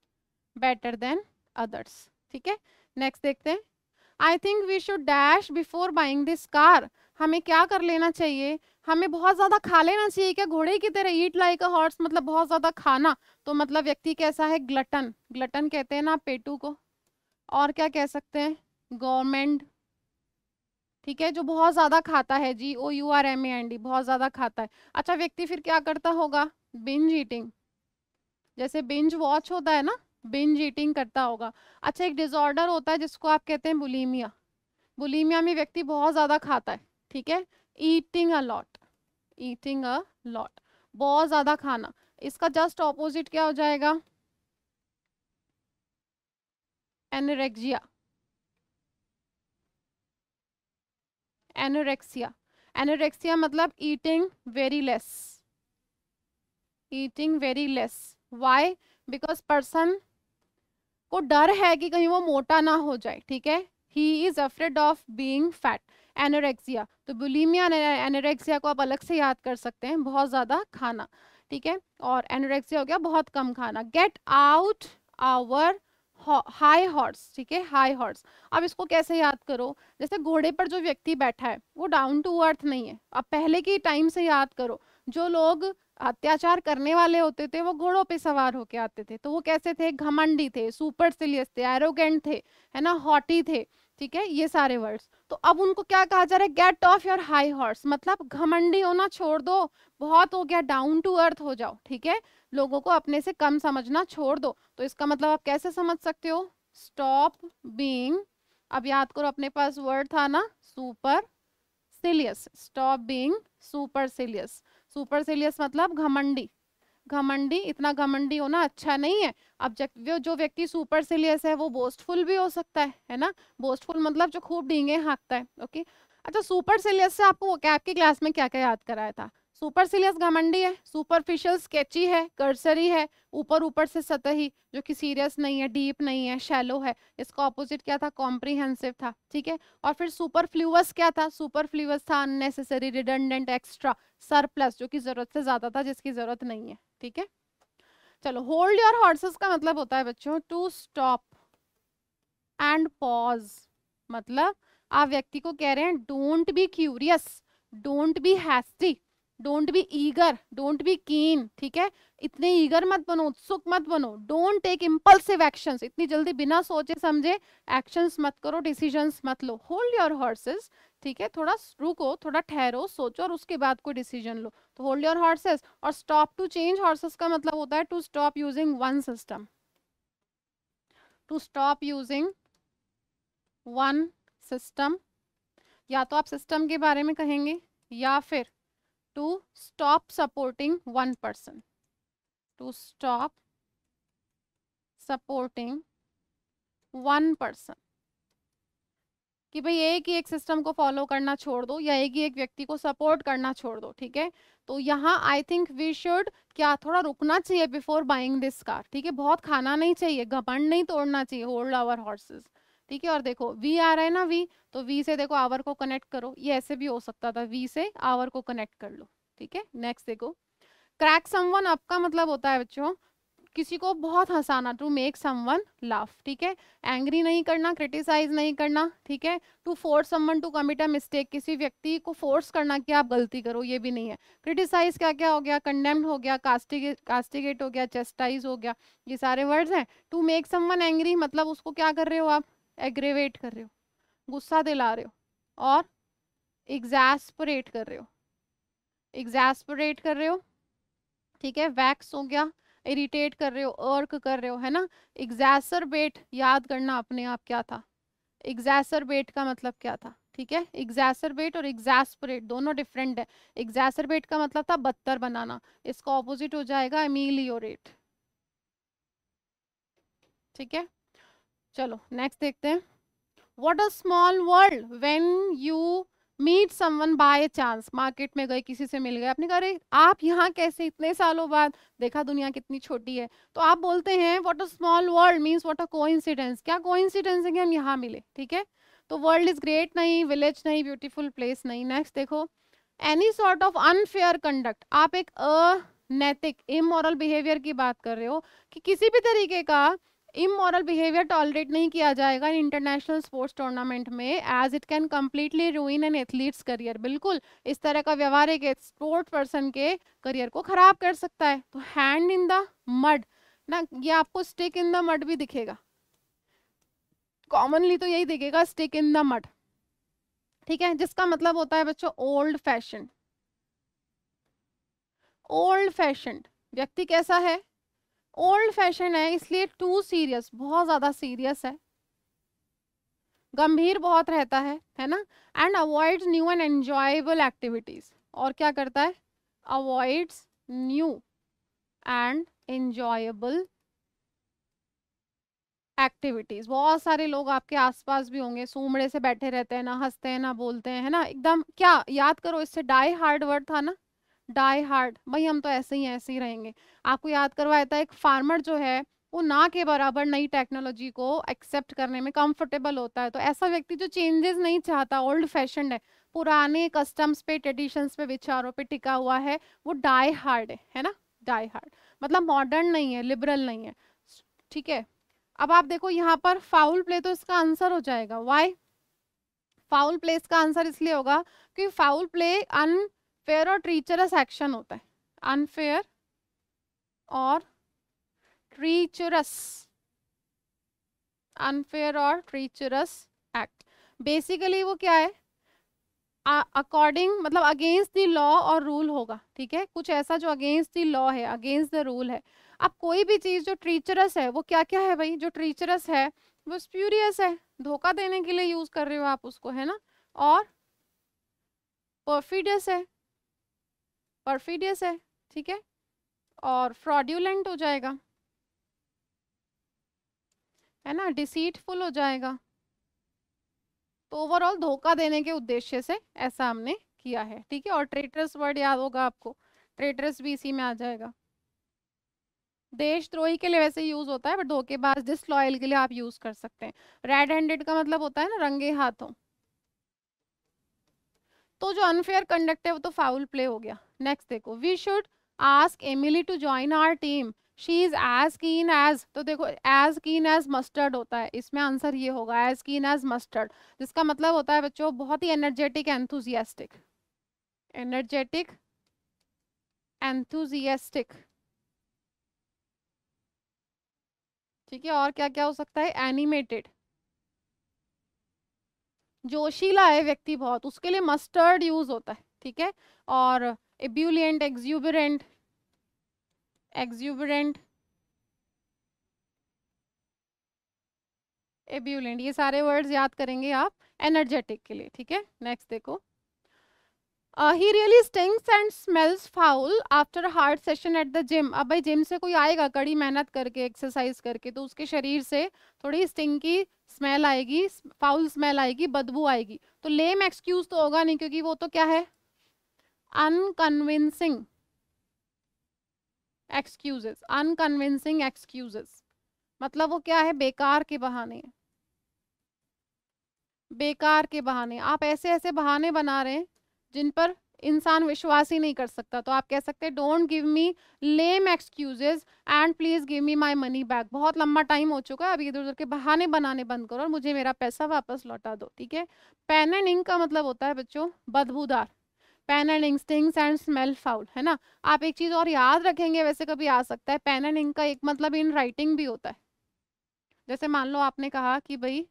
बेटर देन अदर्स ठीक है नेक्स्ट देखते हैं I think we should dash before buying this car हमें क्या कर लेना चाहिए हमें बहुत ज़्यादा खा लेना चाहिए क्या घोड़े की तरह ईट लाइक अ हॉर्स मतलब बहुत ज़्यादा खाना तो मतलब व्यक्ति कैसा है ग्लटन ग्लटन कहते हैं ना पेटू को और क्या कह सकते हैं गवर्नमेंट ठीक है जो बहुत ज़्यादा खाता है G O U R M A N D बहुत ज़्यादा खाता है अच्छा व्यक्ति फिर क्या करता होगा बिंज ईटिंग जैसे बिंज वॉच होता है ना बिंज ईटिंग करता होगा अच्छा एक डिसऑर्डर होता है जिसको आप कहते हैं बुलीमिया बुलीमिया में व्यक्ति बहुत ज़्यादा खाता है ठीक है eating a lot eating a lot बहुत ज़्यादा खाना इसका जस्ट ऑपोजिट क्या हो जाएगा एनोरेक्जिया एनोरेक्सिया एनोरेक्सिया मतलब eating very less eating very less why because person को डर है कि कहीं वो मोटा ना हो जाए ठीक है he is afraid of being fat anorexia तो बुलीमिया एनोरेक्सिया को आप अलग से याद कर सकते हैं बहुत ज़्यादा खाना ठीक है और एनोरेक्सिया हो गया बहुत कम खाना get out our high horse ठीक है हाई हॉर्स अब इसको कैसे याद करो जैसे घोड़े पर जो व्यक्ति बैठा है वो डाउन टू अर्थ नहीं है अब पहले के टाइम से याद करो जो लोग अत्याचार करने वाले होते थे वो घोड़ों पे सवार होके आते थे तो वो कैसे थे घमंडी थे सुपर सिलियस थे एरोगेंट थे है ना हॉटी थे ठीक है ये सारे वर्ड्स तो अब उनको क्या कहा जा रहा है get off your high horse मतलब घमंडी होना छोड़ दो बहुत हो गया डाउन टू अर्थ हो जाओ ठीक है लोगों को अपने से कम समझना छोड़ दो तो इसका मतलब आप कैसे समझ सकते हो स्टॉप बींग अब याद करो अपने पास वर्ड था ना supercilious stop being supercilious supercilious मतलब घमंडी घमंडी इतना घमंडी होना अच्छा नहीं है अब जो व्यक्ति सुपर सिलियस है वो बोस्टफुल भी हो सकता है है ना बोस्टफुल मतलब जो खूब डींगे हाँकता है ओके अच्छा सुपर सिलियस से आपको क्या आपकी क्लास में क्या क्या याद कराया था सुपर सिलियस घमंडी है सुपरफिशियल स्केची है कर्सरी है ऊपर ऊपर से सतही जो कि सीरियस नहीं है डीप नहीं है शैलो है इसका ऑपोजिट क्या था कॉम्प्रीहेंसिव था ठीक है और फिर सुपर फ्लूवस क्या था सुपर फ्लूवस था अननेसेसरी रिडंडेंट एक्स्ट्रा सरप्लस जो कि जरूरत से ज्यादा था जिसकी जरूरत नहीं है ठीक है चलो होल्ड योर हॉर्सेस का मतलब होता है बच्चों टू स्टॉप एंड पॉज मतलब आप व्यक्ति को कह रहे हैं don't be curious don't be hasty don't be eager don't be keen ठीक है इतने ईगर मत बनो उत्सुक मत बनो डोंट टेक इम्पल्सिव एक्शन इतनी जल्दी बिना सोचे समझे एक्शन मत करो डिसीजन मत लो होल्ड योर हॉर्सेस ठीक है थोड़ा रुको थोड़ा ठहरो सोचो और उसके बाद कोई डिसीजन लो तो होल्ड योर हॉर्सेस और स्टॉप टू चेंज हॉर्सेस का मतलब होता है to stop using one system to stop using one system या तो आप सिस्टम के बारे में कहेंगे या फिर to stop supporting one person to stop supporting one person कि भाई एक ही एक सिस्टम को फॉलो करना छोड़ दो या एक ही एक व्यक्ति को सपोर्ट करना छोड़ दो ठीक है तो यहाँ आई थिंक वी शुड क्या थोड़ा रुकना चाहिए बिफोर बाइंग दिस कार ठीक है बहुत खाना नहीं चाहिए घबंड नहीं तोड़ना चाहिए होल्ड आवर हॉर्सेस ठीक है और देखो वी आ रहा है ना वी तो वी से देखो आवर को कनेक्ट करो ये ऐसे भी हो सकता था वी से आवर को कनेक्ट कर लो ठीक है नेक्स्ट देखो क्रैक समवन अप का मतलब होता है बच्चों किसी को बहुत हंसाना टू मेक समवन लाफ ठीक है एंग्री नहीं करना क्रिटिसाइज नहीं करना ठीक है to force someone to commit a mistake किसी व्यक्ति को फोर्स करना कि आप गलती करो ये भी नहीं है क्रिटिसाइज क्या क्या हो गया कंडेम्ड हो गया कास्टिगे कास्टिगेट हो गया चेस्टाइज हो गया ये सारे वर्ड्स हैं टू मेक समवन एंग्री मतलब उसको क्या कर रहे हो आप एग्रेवेट कर रहे हो गुस्सा दिला रहे हो और एग्जैसपरेट कर रहे हो एग्जैस्परेट कर रहे हो ठीक है वैक्स हो गया इरिटेट कर रहे हो अर्क कर रहे हो है ना एग्जैसर याद करना अपने आप क्या था एग्जैसर का मतलब क्या था ठीक है एग्जैसर और एग्जैसपरेट दोनों डिफरेंट है एग्जैसरबेट का मतलब था बदतर बनाना इसका ऑपोजिट हो जाएगा एमिलियोरेट ठीक है चलो नेक्स्ट देखते हैं what a small world when you meet someone by chance market में गए किसी से मिल गए आपने कहा अरे आप यहाँ कैसे इतने सालों बाद देखा दुनिया कितनी छोटी है तो आप बोलते हैं what a small world means what a coincidence क्या कोइंसिडेंस है कि हम यहाँ मिले ठीक है तो वर्ल्ड इज ग्रेट नहीं विलेज नहीं ब्यूटीफुल प्लेस नहीं नेक्स्ट देखो any sort of unfair conduct आप एक अनैतिक इमोरल बिहेवियर की बात कर रहे हो कि किसी भी तरीके का इमोरल बिहेवियर टॉलरेट नहीं किया जाएगा इंटरनेशनल स्पोर्ट्स टूर्नामेंट में as it can completely ruin an athlete's career बिल्कुल इस तरह का व्यवहार एक स्पोर्ट पर्सन के करियर को खराब कर सकता है तो हैंड इन द मड ना ये आपको स्टिक इन द मड भी दिखेगा कॉमनली तो यही दिखेगा स्टिक इन द मड ठीक है जिसका मतलब होता है बच्चों ओल्ड फैशन ओल्ड फैशन व्यक्ति कैसा है ओल्ड फैशन है इसलिए टू सीरियस बहुत ज़्यादा सीरियस है गंभीर बहुत रहता है है ना and avoids new and enjoyable activities और क्या करता है avoids new and enjoyable activities बहुत सारे लोग आपके आसपास भी होंगे सूमड़े से बैठे रहते हैं ना हंसते हैं ना बोलते हैं है ना एकदम क्या याद करो इससे डाई हार्ड वर्ड था ना डाई हार्ड भाई हम तो ऐसे ही ऐसे ही रहेंगे आपको याद करवाया था एक फार्मर जो है वो ना के बराबर नई टेक्नोलॉजी को एक्सेप्ट करने में कंफर्टेबल होता है तो ऐसा व्यक्ति जो चेंजेस नहीं चाहता ओल्ड फैशन है पुराने कस्टम्स पे ट्रेडिशंस पे विचारों पे टिका हुआ है वो डाई हार्ड है है ना डाई हार्ड मतलब मॉडर्न नहीं है लिबरल नहीं है ठीक है अब आप देखो यहाँ पर फाउल प्ले तो इसका आंसर हो जाएगा वाई फाउल प्ले इसका आंसर इसलिए होगा क्योंकि फाउल प्ले अन फेयर और ट्रीचरस एक्शन होता है अनफेयर और ट्रीचरस अनफेयर और ट्रीचरस एक्ट बेसिकली वो क्या है अकॉर्डिंग मतलब अगेंस्ट दी लॉ और रूल होगा ठीक है कुछ ऐसा जो अगेंस्ट दी लॉ है अगेंस्ट द रूल है अब कोई भी चीज़ जो ट्रीचरस है वो क्या क्या है भाई जो ट्रीचरस है वो स्प्यूरियस है धोखा देने के लिए यूज़ कर रहे हो आप उसको है ना और परफिडियस है परफीडियस है ठीक है और फ्रॉड्यूलेंट हो जाएगा है ना डिसीटफुल हो जाएगा तो ओवरऑल धोखा देने के उद्देश्य से ऐसा हमने किया है ठीक है और ट्रेटरस वर्ड याद होगा आपको ट्रेटरस भी इसी में आ जाएगा देशद्रोही के लिए वैसे यूज होता है बट धोखेबाज डिसलॉयल के लिए आप यूज कर सकते हैं रेड हैंडेड का मतलब होता है ना रंगे हाथों तो जो अनफेयर कंडक्ट है वो तो फाउल प्ले हो गया नेक्स्ट देखो we should ask Emily to join our team she is as keen as तो देखो एज कीन एज मस्टर्ड होता है इसमें आंसर ये होगा एज कीन एज मस्टर्ड जिसका मतलब होता है बच्चों बहुत ही एनर्जेटिक एंथुजियास्टिक एनर्जेटिक एंथुजियास्टिक ठीक है और क्या क्या हो सकता है एनिमेटेड जोशीला है व्यक्ति बहुत उसके लिए मस्टर्ड यूज होता है ठीक है और ebulient exuberant exuberant एब्यूलेंट ये सारे वर्ड्स याद करेंगे आप एनर्जेटिक के लिए ठीक है नेक्स्ट देखो he really stinks and smells foul after hard session at the gym अब भाई जिम से कोई आएगा कड़ी मेहनत करके एक्सरसाइज करके तो उसके शरीर से थोड़ी स्टिंग की स्मेल आएगी फाउल स्मेल आएगी बदबू आएगी तो लेम एक्सक्यूज तो होगा नहीं क्योंकि वो तो क्या है अनकन्विंसिंग एक्सक्यूजेस अनकन्विंसिंग एक्सक्यूजेस मतलब वो क्या है बेकार के बहाने बेकार के बहाने आप ऐसे ऐसे बहाने बना रहे हैं जिन पर इंसान विश्वास ही नहीं कर सकता तो आप कह सकते हैं don't give me lame excuses and please give me my money back बहुत लंबा टाइम हो चुका है अभी इधर उधर के बहाने बनाने बंद करो और मुझे मेरा पैसा वापस लौटा दो ठीक है पेन एंड इंक का मतलब होता है बच्चों बदबूदार pen and ink stinks and smell foul है ना आप एक चीज़ और याद रखेंगे वैसे कभी आ सकता है पेन एंड इंग का एक मतलब इन राइटिंग भी होता है जैसे मान लो आपने कहा कि भाई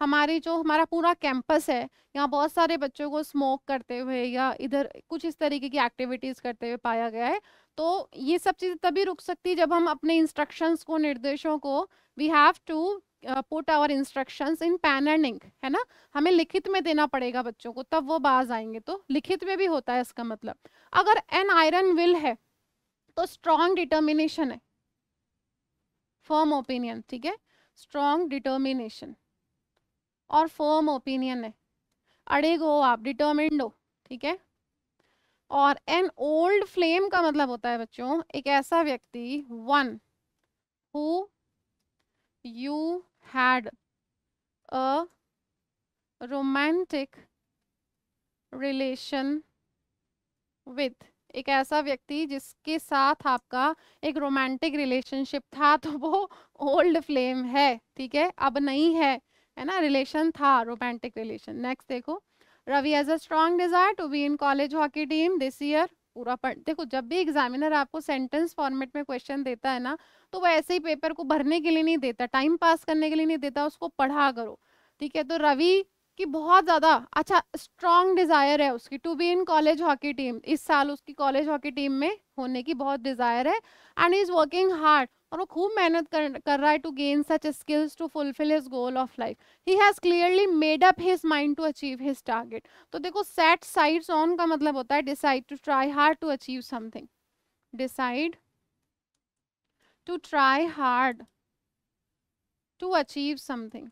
हमारी जो हमारा पूरा कैंपस है यहाँ बहुत सारे बच्चों को स्मोक करते हुए या इधर कुछ इस तरीके की एक्टिविटीज़ करते हुए पाया गया है तो ये सब चीज़ें तभी रुक सकती जब हम अपने इंस्ट्रक्शंस को निर्देशों को we have to put our instructions in pen and ink है ना हमें लिखित में देना पड़ेगा बच्चों को तब वो बाज आएंगे तो लिखित में भी होता है इसका मतलब अगर एन आयरन विल है तो स्ट्रॉन्ग डिटर्मिनेशन है फर्म ओपिनियन ठीक है स्ट्रॉन्ग डिटर्मिनेशन और फर्म ओपिनियन है अड़ेग हो आप डिटर्मिंड हो ठीक है और एन ओल्ड फ्लेम का मतलब होता है बच्चों एक ऐसा व्यक्ति one who you had a romantic relation with एक ऐसा व्यक्ति जिसके साथ आपका एक रोमांटिक रिलेशनशिप था तो वो ओल्ड फ्लेम है ठीक है अब नहीं है है ना रिलेशन था रोमांटिक रिलेशन नेक्स्ट देखो Ravi has a strong desire to be in college hockey team this year पूरा पढ़ देखो जब भी एग्जामिनर आपको सेंटेंस फॉर्मेट में क्वेश्चन देता है ना तो वो ऐसे ही पेपर को भरने के लिए नहीं देता टाइम पास करने के लिए नहीं देता उसको पढ़ा करो ठीक है तो रवि कि बहुत ज़्यादा अच्छा स्ट्रॉन्ग डिज़ायर है उसकी to be in college hockey team इस साल उसकी कॉलेज हॉकी टीम में होने की बहुत डिज़ायर है एंड इज़ वर्किंग हार्ड और वो खूब मेहनत कर कर रहा है to gain such skills to fulfil his goal of life he has clearly made up his mind to achieve his target तो देखो सेट साइड्स ऑन का मतलब होता है decide to try hard to achieve something decide to try hard to achieve something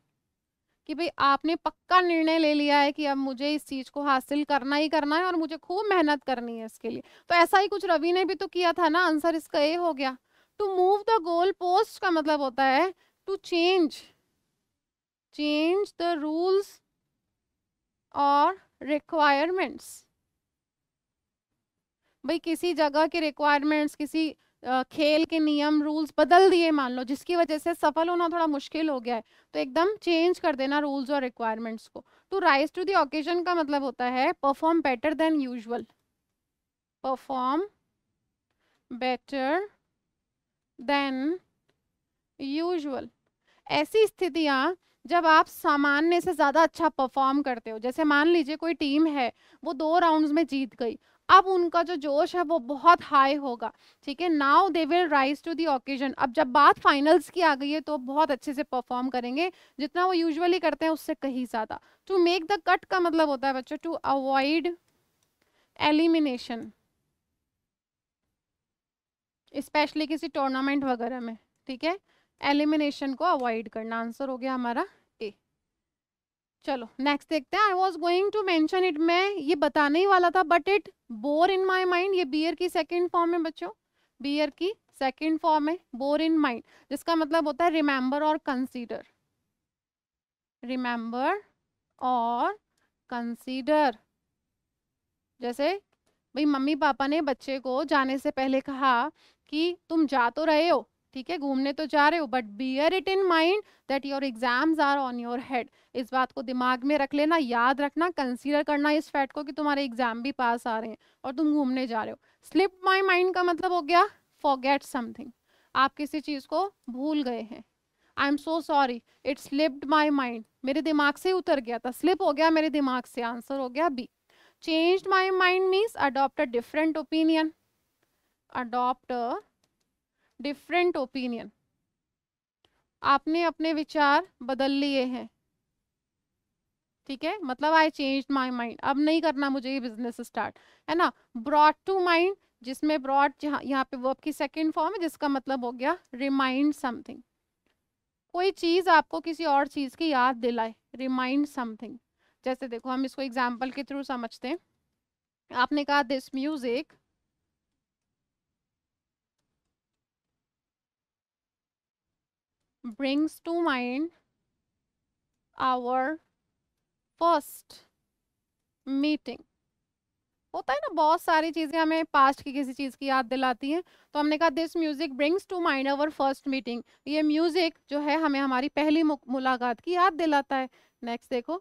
कि भाई आपने पक्का निर्णय ले लिया है कि अब मुझे इस चीज को हासिल करना ही करना है और मुझे खूब मेहनत करनी है इसके लिए तो ऐसा ही कुछ रवि ने भी तो किया था ना आंसर इसका ए हो गया to move the goal post का मतलब होता है to change change the rules और रिक्वायरमेंट्स भाई किसी जगह के रिक्वायरमेंट्स किसी खेल के नियम रूल्स बदल दिए मान लो जिसकी वजह से सफल होना थोड़ा मुश्किल हो गया है तो एकदम चेंज कर देना रूल्स और रिक्वायरमेंट्स को टू तो राइज टू दी ओकेजन का मतलब होता है perform better than usual perform better than usual ऐसी स्थितियाँ जब आप सामान्य से ज़्यादा अच्छा परफॉर्म करते हो जैसे मान लीजिए कोई टीम है वो दो राउंड्स में जीत गई अब उनका जो जोश है वो बहुत हाई होगा ठीक है now they will rise to the occasion अब जब बात फाइनल्स की आ गई है तो बहुत अच्छे से परफॉर्म करेंगे जितना वो यूजुअली करते हैं उससे कहीं ज़्यादा टू मेक द कट का मतलब होता है बच्चों टू अवॉइड एलिमिनेशन स्पेशली किसी टूर्नामेंट वगैरह में ठीक है एलिमिनेशन को अवॉइड करना आंसर हो गया हमारा चलो नेक्स्ट देखते हैं I was going to mention it मैं ये बताने ही वाला था but it bore in my mind ये बियर की सेकेंड फॉर्म है बच्चों बियर की सेकेंड फॉर्म है बोर इन माइंड जिसका मतलब होता है रिमेंबर और कंसीडर रिमेंबर और कंसीडर जैसे भाई मम्मी पापा ने बच्चे को जाने से पहले कहा कि तुम जा तो रहे हो ठीक है घूमने तो जा रहे हो but bear it in mind that your exams are on your head इस बात को दिमाग में रख लेना याद रखना कंसीडर करना इस फैक्ट को कि तुम्हारे एग्जाम भी पास आ रहे हैं और तुम घूमने जा रहे हो स्लिप माई माइंड का मतलब हो गया फॉरगेट समथिंग आप किसी चीज़ को भूल गए हैं I am so sorry it slipped my mind मेरे दिमाग से उतर गया था स्लिप हो गया मेरे दिमाग से आंसर हो गया B change my mind means adopt different opinion adopt different opinion आपने अपने विचार बदल लिए हैं ठीक है मतलब आई चेंज माई माइंड अब नहीं करना मुझे ये बिजनेस स्टार्ट है ना ब्रॉड टू माइंड जिसमें ब्रॉड यहाँ पे वर्ब की सेकेंड फॉर्म है जिसका मतलब हो गया रिमाइंड समथिंग कोई चीज़ आपको किसी और चीज़ की याद दिलाए रिमाइंड समथिंग जैसे देखो हम इसको एग्जाम्पल के थ्रू समझते हैं आपने कहा this music brings to mind our first meeting होता है ना बहुत सारी चीज़ें हमें पास्ट की किसी चीज़ की याद दिलाती हैं तो हमने कहा this music brings to mind our first meeting ये म्यूज़िक जो है हमें हमारी पहली मुलाकात की याद दिलाता है नेक्स्ट देखो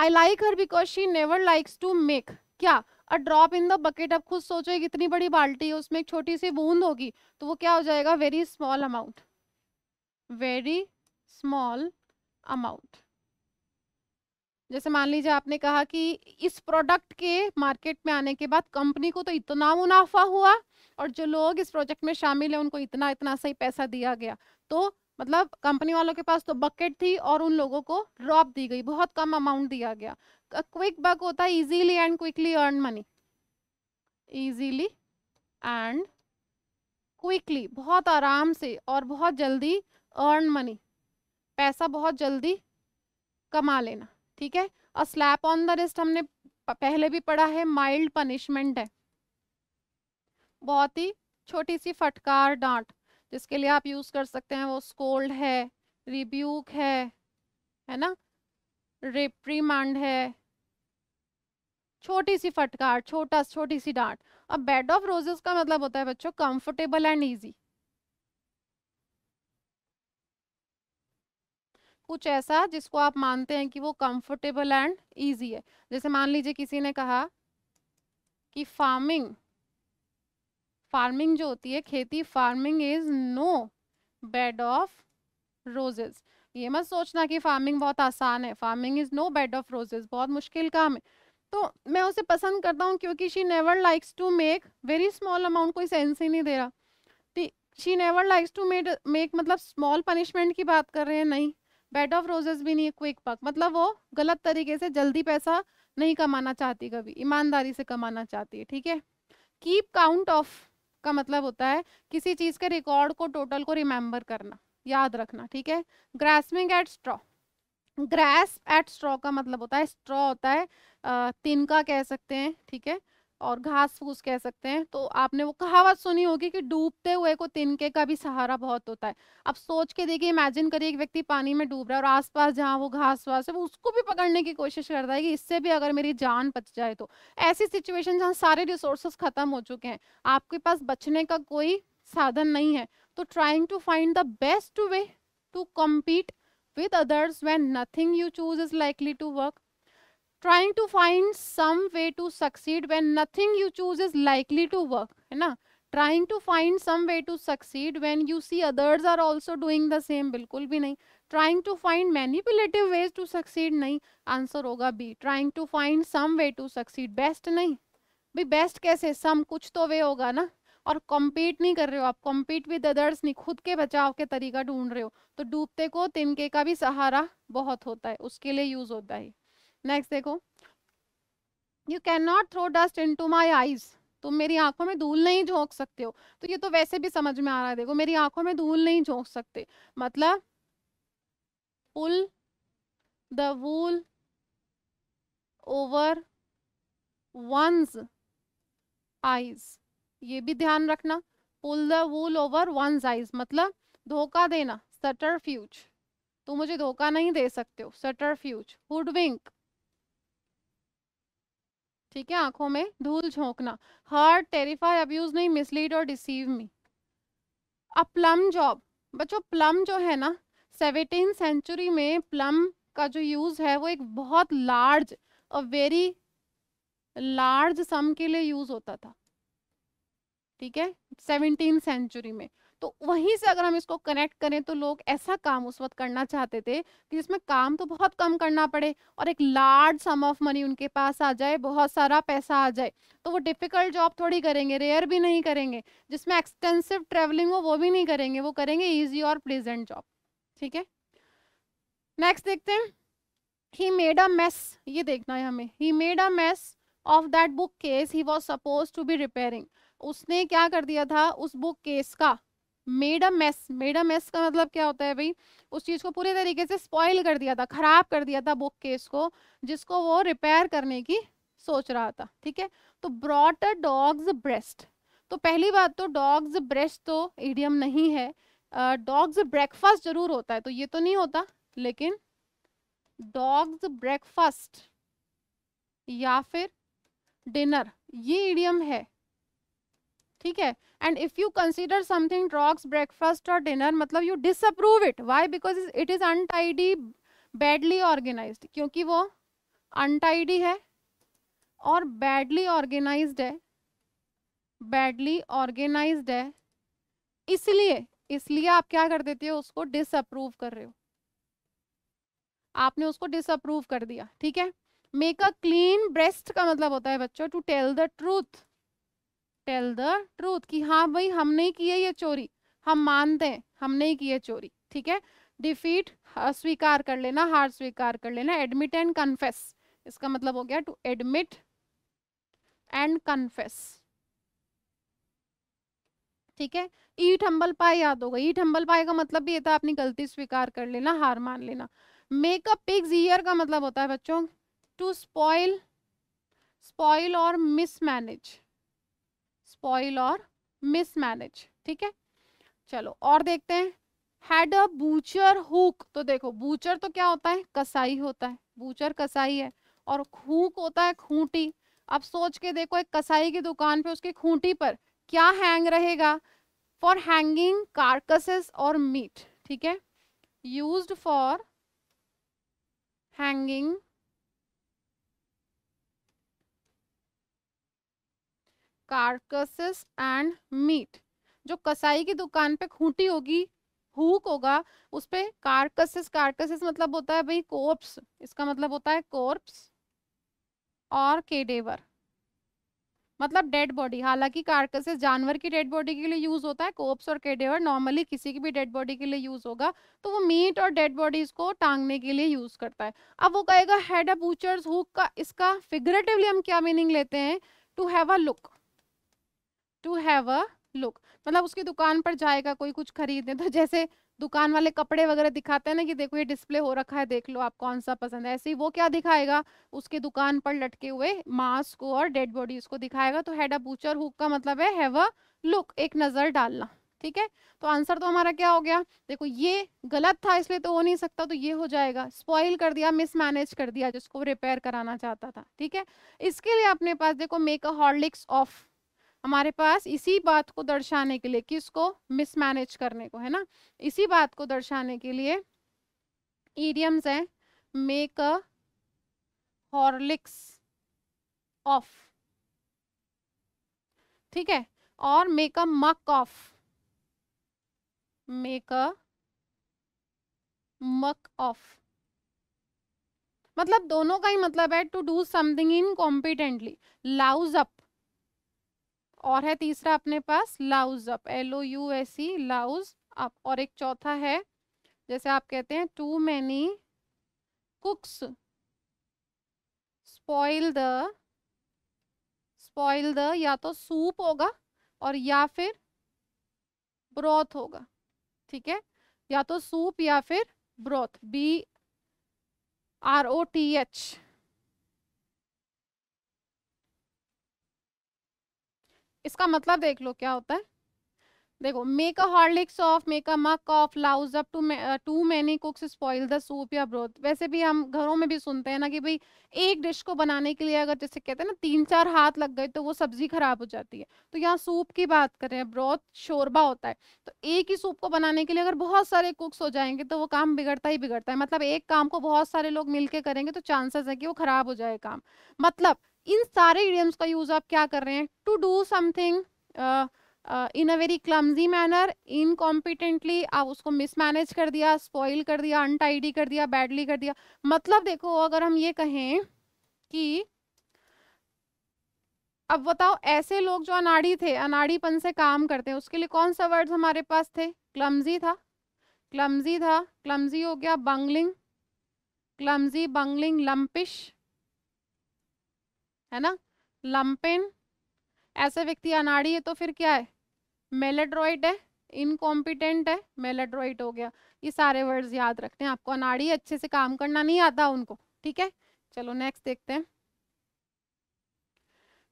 I like her because she never likes to make क्या a drop in the bucket अब खुद सोचो कितनी बड़ी बाल्टी है उसमें एक छोटी सी बूंद होगी तो वो क्या हो जाएगा very small amount very small amount जैसे मान लीजिए आपने कहा कि इस प्रोडक्ट के मार्केट में आने के बाद कंपनी को तो इतना मुनाफा हुआ और जो लोग इस प्रोजेक्ट में शामिल हैं उनको इतना इतना सही पैसा दिया गया तो मतलब कंपनी वालों के पास तो बकेट थी और उन लोगों को ड्रॉप दी गई बहुत कम अमाउंट दिया गया क्विक बग होता है easily and quickly earn money easily and quickly बहुत आराम से और बहुत जल्दी अर्न मनी पैसा बहुत जल्दी कमा लेना ठीक है और स्लैप ऑन द रिस्ट हमने पहले भी पढ़ा है माइल्ड पनिशमेंट है बहुत ही छोटी सी फटकार डांट जिसके लिए आप यूज कर सकते हैं वो स्कोल्ड है रिब्यूक है है ना रिप्रीमांड है छोटी सी फटकार छोटा छोटी सी डांट अब बेड ऑफ रोजेस का मतलब होता है बच्चों कंफर्टेबल एंड इजी कुछ ऐसा जिसको आप मानते हैं कि वो कंफर्टेबल एंड ईजी है जैसे मान लीजिए किसी ने कहा कि फार्मिंग फार्मिंग जो होती है खेती farming is no bed of roses ये मत सोचना कि फार्मिंग बहुत आसान है farming is no bed of roses बहुत मुश्किल काम है तो मैं उसे पसंद करता हूँ क्योंकि she never likes to make very small amount कोई सेंस ही नहीं दे रहा she never likes to made make मतलब स्मॉल पनिशमेंट की बात कर रहे हैं नहीं बेड ऑफ रोजेस भी नहीं है क्विक पक मतलब वो गलत तरीके से जल्दी पैसा नहीं कमाना चाहती कभी ईमानदारी से कमाना चाहती है ठीक है कीप काउंट ऑफ का मतलब होता है किसी चीज़ के रिकॉर्ड को टोटल को रिमेम्बर करना याद रखना ठीक है grasping at straw grasp at straw का मतलब होता है स्ट्रॉ होता है तिनका कह सकते हैं ठीक है और घास फूस कह सकते हैं तो आपने वो कहावत सुनी होगी कि डूबते हुए को तिनके का भी सहारा बहुत होता है अब सोच के देखिए इमेजिन करिए एक व्यक्ति पानी में डूब रहा है और आसपास जहाँ वो घास वास है वो उसको भी पकड़ने की कोशिश करता है कि इससे भी अगर मेरी जान बच जाए तो ऐसी सिचुएशन जहाँ सारे रिसोर्सेस खत्म हो चुके हैं आपके पास बचने का कोई साधन नहीं है तो trying to find the best way to compete with others when nothing you choose is likely to work trying to find some way to succeed when nothing you choose is likely to work है ना trying to find some way to succeed when you see others are also doing the same बिल्कुल भी नहीं trying to find manipulative ways to succeed नहीं answer होगा B trying to find some way to succeed best नहीं भाई best कैसे सम कुछ तो वे होगा ना और कॉम्पीट नहीं कर रहे हो आप कॉम्पीट विद अदर्स नहीं खुद के बचाव के तरीका ढूंढ रहे हो तो डूबते को तिनके का भी सहारा बहुत होता है उसके लिए यूज होता है नेक्स्ट देखो you can not throw dust into my eyes तुम मेरी आंखों में धूल नहीं झोंक सकते हो तो ये तो वैसे भी समझ में आ रहा है देखो मेरी आंखों में धूल नहीं झोंक सकते मतलब pull the wool over one's eyes ये भी ध्यान रखना pull the wool over one's eyes मतलब धोखा देना सटर फ्यूज तुम मुझे धोखा नहीं दे सकते हो सटर फ्यूज हुडविंक ठीक है आंखों में धूल झोंकना हार्ड टेरिफाई अब्यूज नहीं मिसलीड और deceive me a plum job बच्चों प्लम जो है ना सेवेंटीन सेंचुरी में प्लम का जो यूज है वो एक बहुत large a very large sum के लिए यूज होता था ठीक है सेवनटीन सेंचुरी में तो वहीं से अगर हम इसको कनेक्ट करें तो लोग ऐसा काम उस वक्त करना चाहते थे कि जिसमें काम तो बहुत कम करना पड़े और एक लार्ज सम ऑफ मनी उनके पास आ जाए बहुत सारा पैसा आ जाए तो वो डिफ़िकल्ट जॉब थोड़ी करेंगे रेयर भी नहीं करेंगे जिसमें एक्सटेंसिव ट्रेवलिंग हो वो भी नहीं करेंगे वो करेंगे ईजी और प्लेजेंट जॉब ठीक है नेक्स्ट देखते हैं ही मेड अ मेस ये देखना है हमें he made a mess of that book case he was suppose to be repairing उसने क्या कर दिया था उस बुक केस का made a mess made a mess का मतलब क्या होता है भाई उस चीज़ को पूरे तरीके से स्पॉइल कर दिया था खराब कर दिया था बुक केस को जिसको वो रिपेयर करने की सोच रहा था ठीक है तो ब्रॉट अ डॉग्स ब्रेस्ट तो पहली बात तो डॉग्स ब्रेस्ट तो एडियम नहीं है डॉग्स uh, ब्रेकफास्ट जरूर होता है तो ये तो नहीं होता लेकिन डॉग्स ब्रेकफास्ट या फिर डिनर ये इडियम है ठीक है and if you consider something dog's breakfast और डिनर मतलब you disapprove it why because it is untidy badly organise क्योंकि वो अनटाइडी है और बैडली ऑर्गेनाइज है बैडली ऑर्गेनाइज है इसलिए इसलिए आप क्या कर देते हो उसको डिसअप्रूव कर रहे हो आपने उसको डिसअप्रूव कर दिया ठीक है मेक अ क्लीन ब्रेस्ट का मतलब होता है बच्चों to tell the truth tell the truth कि हाँ भाई हम नहीं किए ये चोरी हम मानते हैं हम नहीं किए चोरी ठीक है डिफीट हाँ, स्वीकार कर लेना हार स्वीकार कर लेना एडमिट एंड कन्फेस इसका मतलब हो गया टू एडमिट एंड कन्फेस ठीक है ईट हम्बल पाए याद होगा ईट हम्बल पाए का मतलब भी ये था अपनी गलती स्वीकार कर लेना हार मान लेना मेकअप पिग्स ईयर का मतलब होता है बच्चों टू स्पॉइल स्पॉइल और मिसमैनेज स्पॉइल और मिसमैनेज ठीक है चलो और देखते हैं हैड अ बूचर हुक तो देखो बूचर तो क्या होता है कसाई होता है बूचर कसाई है और हुक होता है खूंटी अब सोच के देखो एक कसाई की दुकान पे उसकी खूंटी पर क्या हैंग रहेगा फॉर हैंगिंग कार्कसेस और मीट ठीक है use for hanging carcasses and meat जो कसाई की दुकान पे खूंटी होगी हुक होगा उस पर कार्कसेस कार्कसेस मतलब होता है भाई कोर्प्स इसका मतलब होता है कोर्प्स और केडेवर मतलब डेड बॉडी हालांकि कार्कसेस जानवर की डेड बॉडी के लिए यूज होता है कोप्स और केडेवर नॉर्मली किसी की भी डेड बॉडी के लिए यूज होगा तो वो मीट और डेड बॉडीज को टांगने के लिए यूज करता है अब वो कहेगा हेड अ बूचर्स हुक का इसका फिगरेटिवली हम क्या मीनिंग लेते हैं to have a look to have a look मतलब उसकी दुकान पर जाएगा कोई कुछ खरीदने तो जैसे दुकान वाले कपड़े वगैरह दिखाते हैं ना कि देखो ये डिस्प्ले हो रखा है देख लो आप कौन सा पसंद है ऐसे ही वो क्या दिखाएगा उसके दुकान पर लटके हुए मास्क को और डेड बॉडी उसको दिखाएगा तो हेड अ बूचर हुक का मतलब है हैव अ लुक एक नज़र डालना ठीक है तो आंसर तो हमारा क्या हो गया देखो ये गलत था इसलिए तो हो नहीं सकता तो ये हो जाएगा स्पॉइल कर दिया मिसमैनेज कर दिया जिसको रिपेयर कराना चाहता था ठीक है इसके लिए अपने पास देखो मेक अ हॉर्लिक्स ऑफ हमारे पास इसी बात को दर्शाने के लिए किसको मिसमैनेज करने को है ना इसी बात को दर्शाने के लिए ईडियम्स है मेक अ हॉर्लिक्स ऑफ ठीक है और make a muck of make a muck of मतलब दोनों का ही मतलब है to do something incompetently louse up और है तीसरा अपने पास louse up L O U S E louse up और एक चौथा है जैसे आप कहते हैं too many cooks spoil the spoil the या तो सूप होगा और या फिर ब्रॉथ होगा ठीक है या तो सूप या फिर broth B R O T H इसका मतलब देख लो क्या होता है देखो make a Horlicks of make a muck of louse up to too many cooks spoil the soup या ब्रोथ वैसे भी हम घरों में भी सुनते हैं ना कि भाई एक डिश को बनाने के लिए अगर जैसे कहते हैं ना तीन चार हाथ लग गए तो वो सब्जी खराब हो जाती है तो यहाँ सूप की बात कर रहे हैं ब्रोथ शोरबा होता है तो एक ही सूप को बनाने के लिए अगर बहुत सारे कुक्स हो जाएंगे तो वो काम बिगड़ता ही बिगड़ता है मतलब एक काम को बहुत सारे लोग मिलकर करेंगे तो चांसेस है कि वो खराब हो जाए काम मतलब इन सारे इडियम्स का यूज आप क्या कर रहे हैं to do something in a very clumsy manner incompetently आप उसको मिसमैनेज कर दिया स्पॉइल कर दिया अनटाइडी कर दिया बैडली कर दिया मतलब देखो अगर हम ये कहें कि अब बताओ ऐसे लोग जो अनाड़ी थे अनाड़ीपन से काम करते हैं उसके लिए कौन सा वर्ड हमारे पास थे क्लमजी था क्लमजी था क्लमजी हो गया बंगलिंग क्लमजी बंगलिंग लम्पिश है ना लंपिन ऐसे व्यक्ति अनाड़ी है तो फिर क्या है मेलेड्रॉइड है इनकॉम्पिटेंट है मेलेड्रॉइड हो गया ये सारे वर्ड्स याद रखते हैं आपको अनाड़ी अच्छे से काम करना नहीं आता उनको ठीक है चलो नेक्स्ट देखते हैं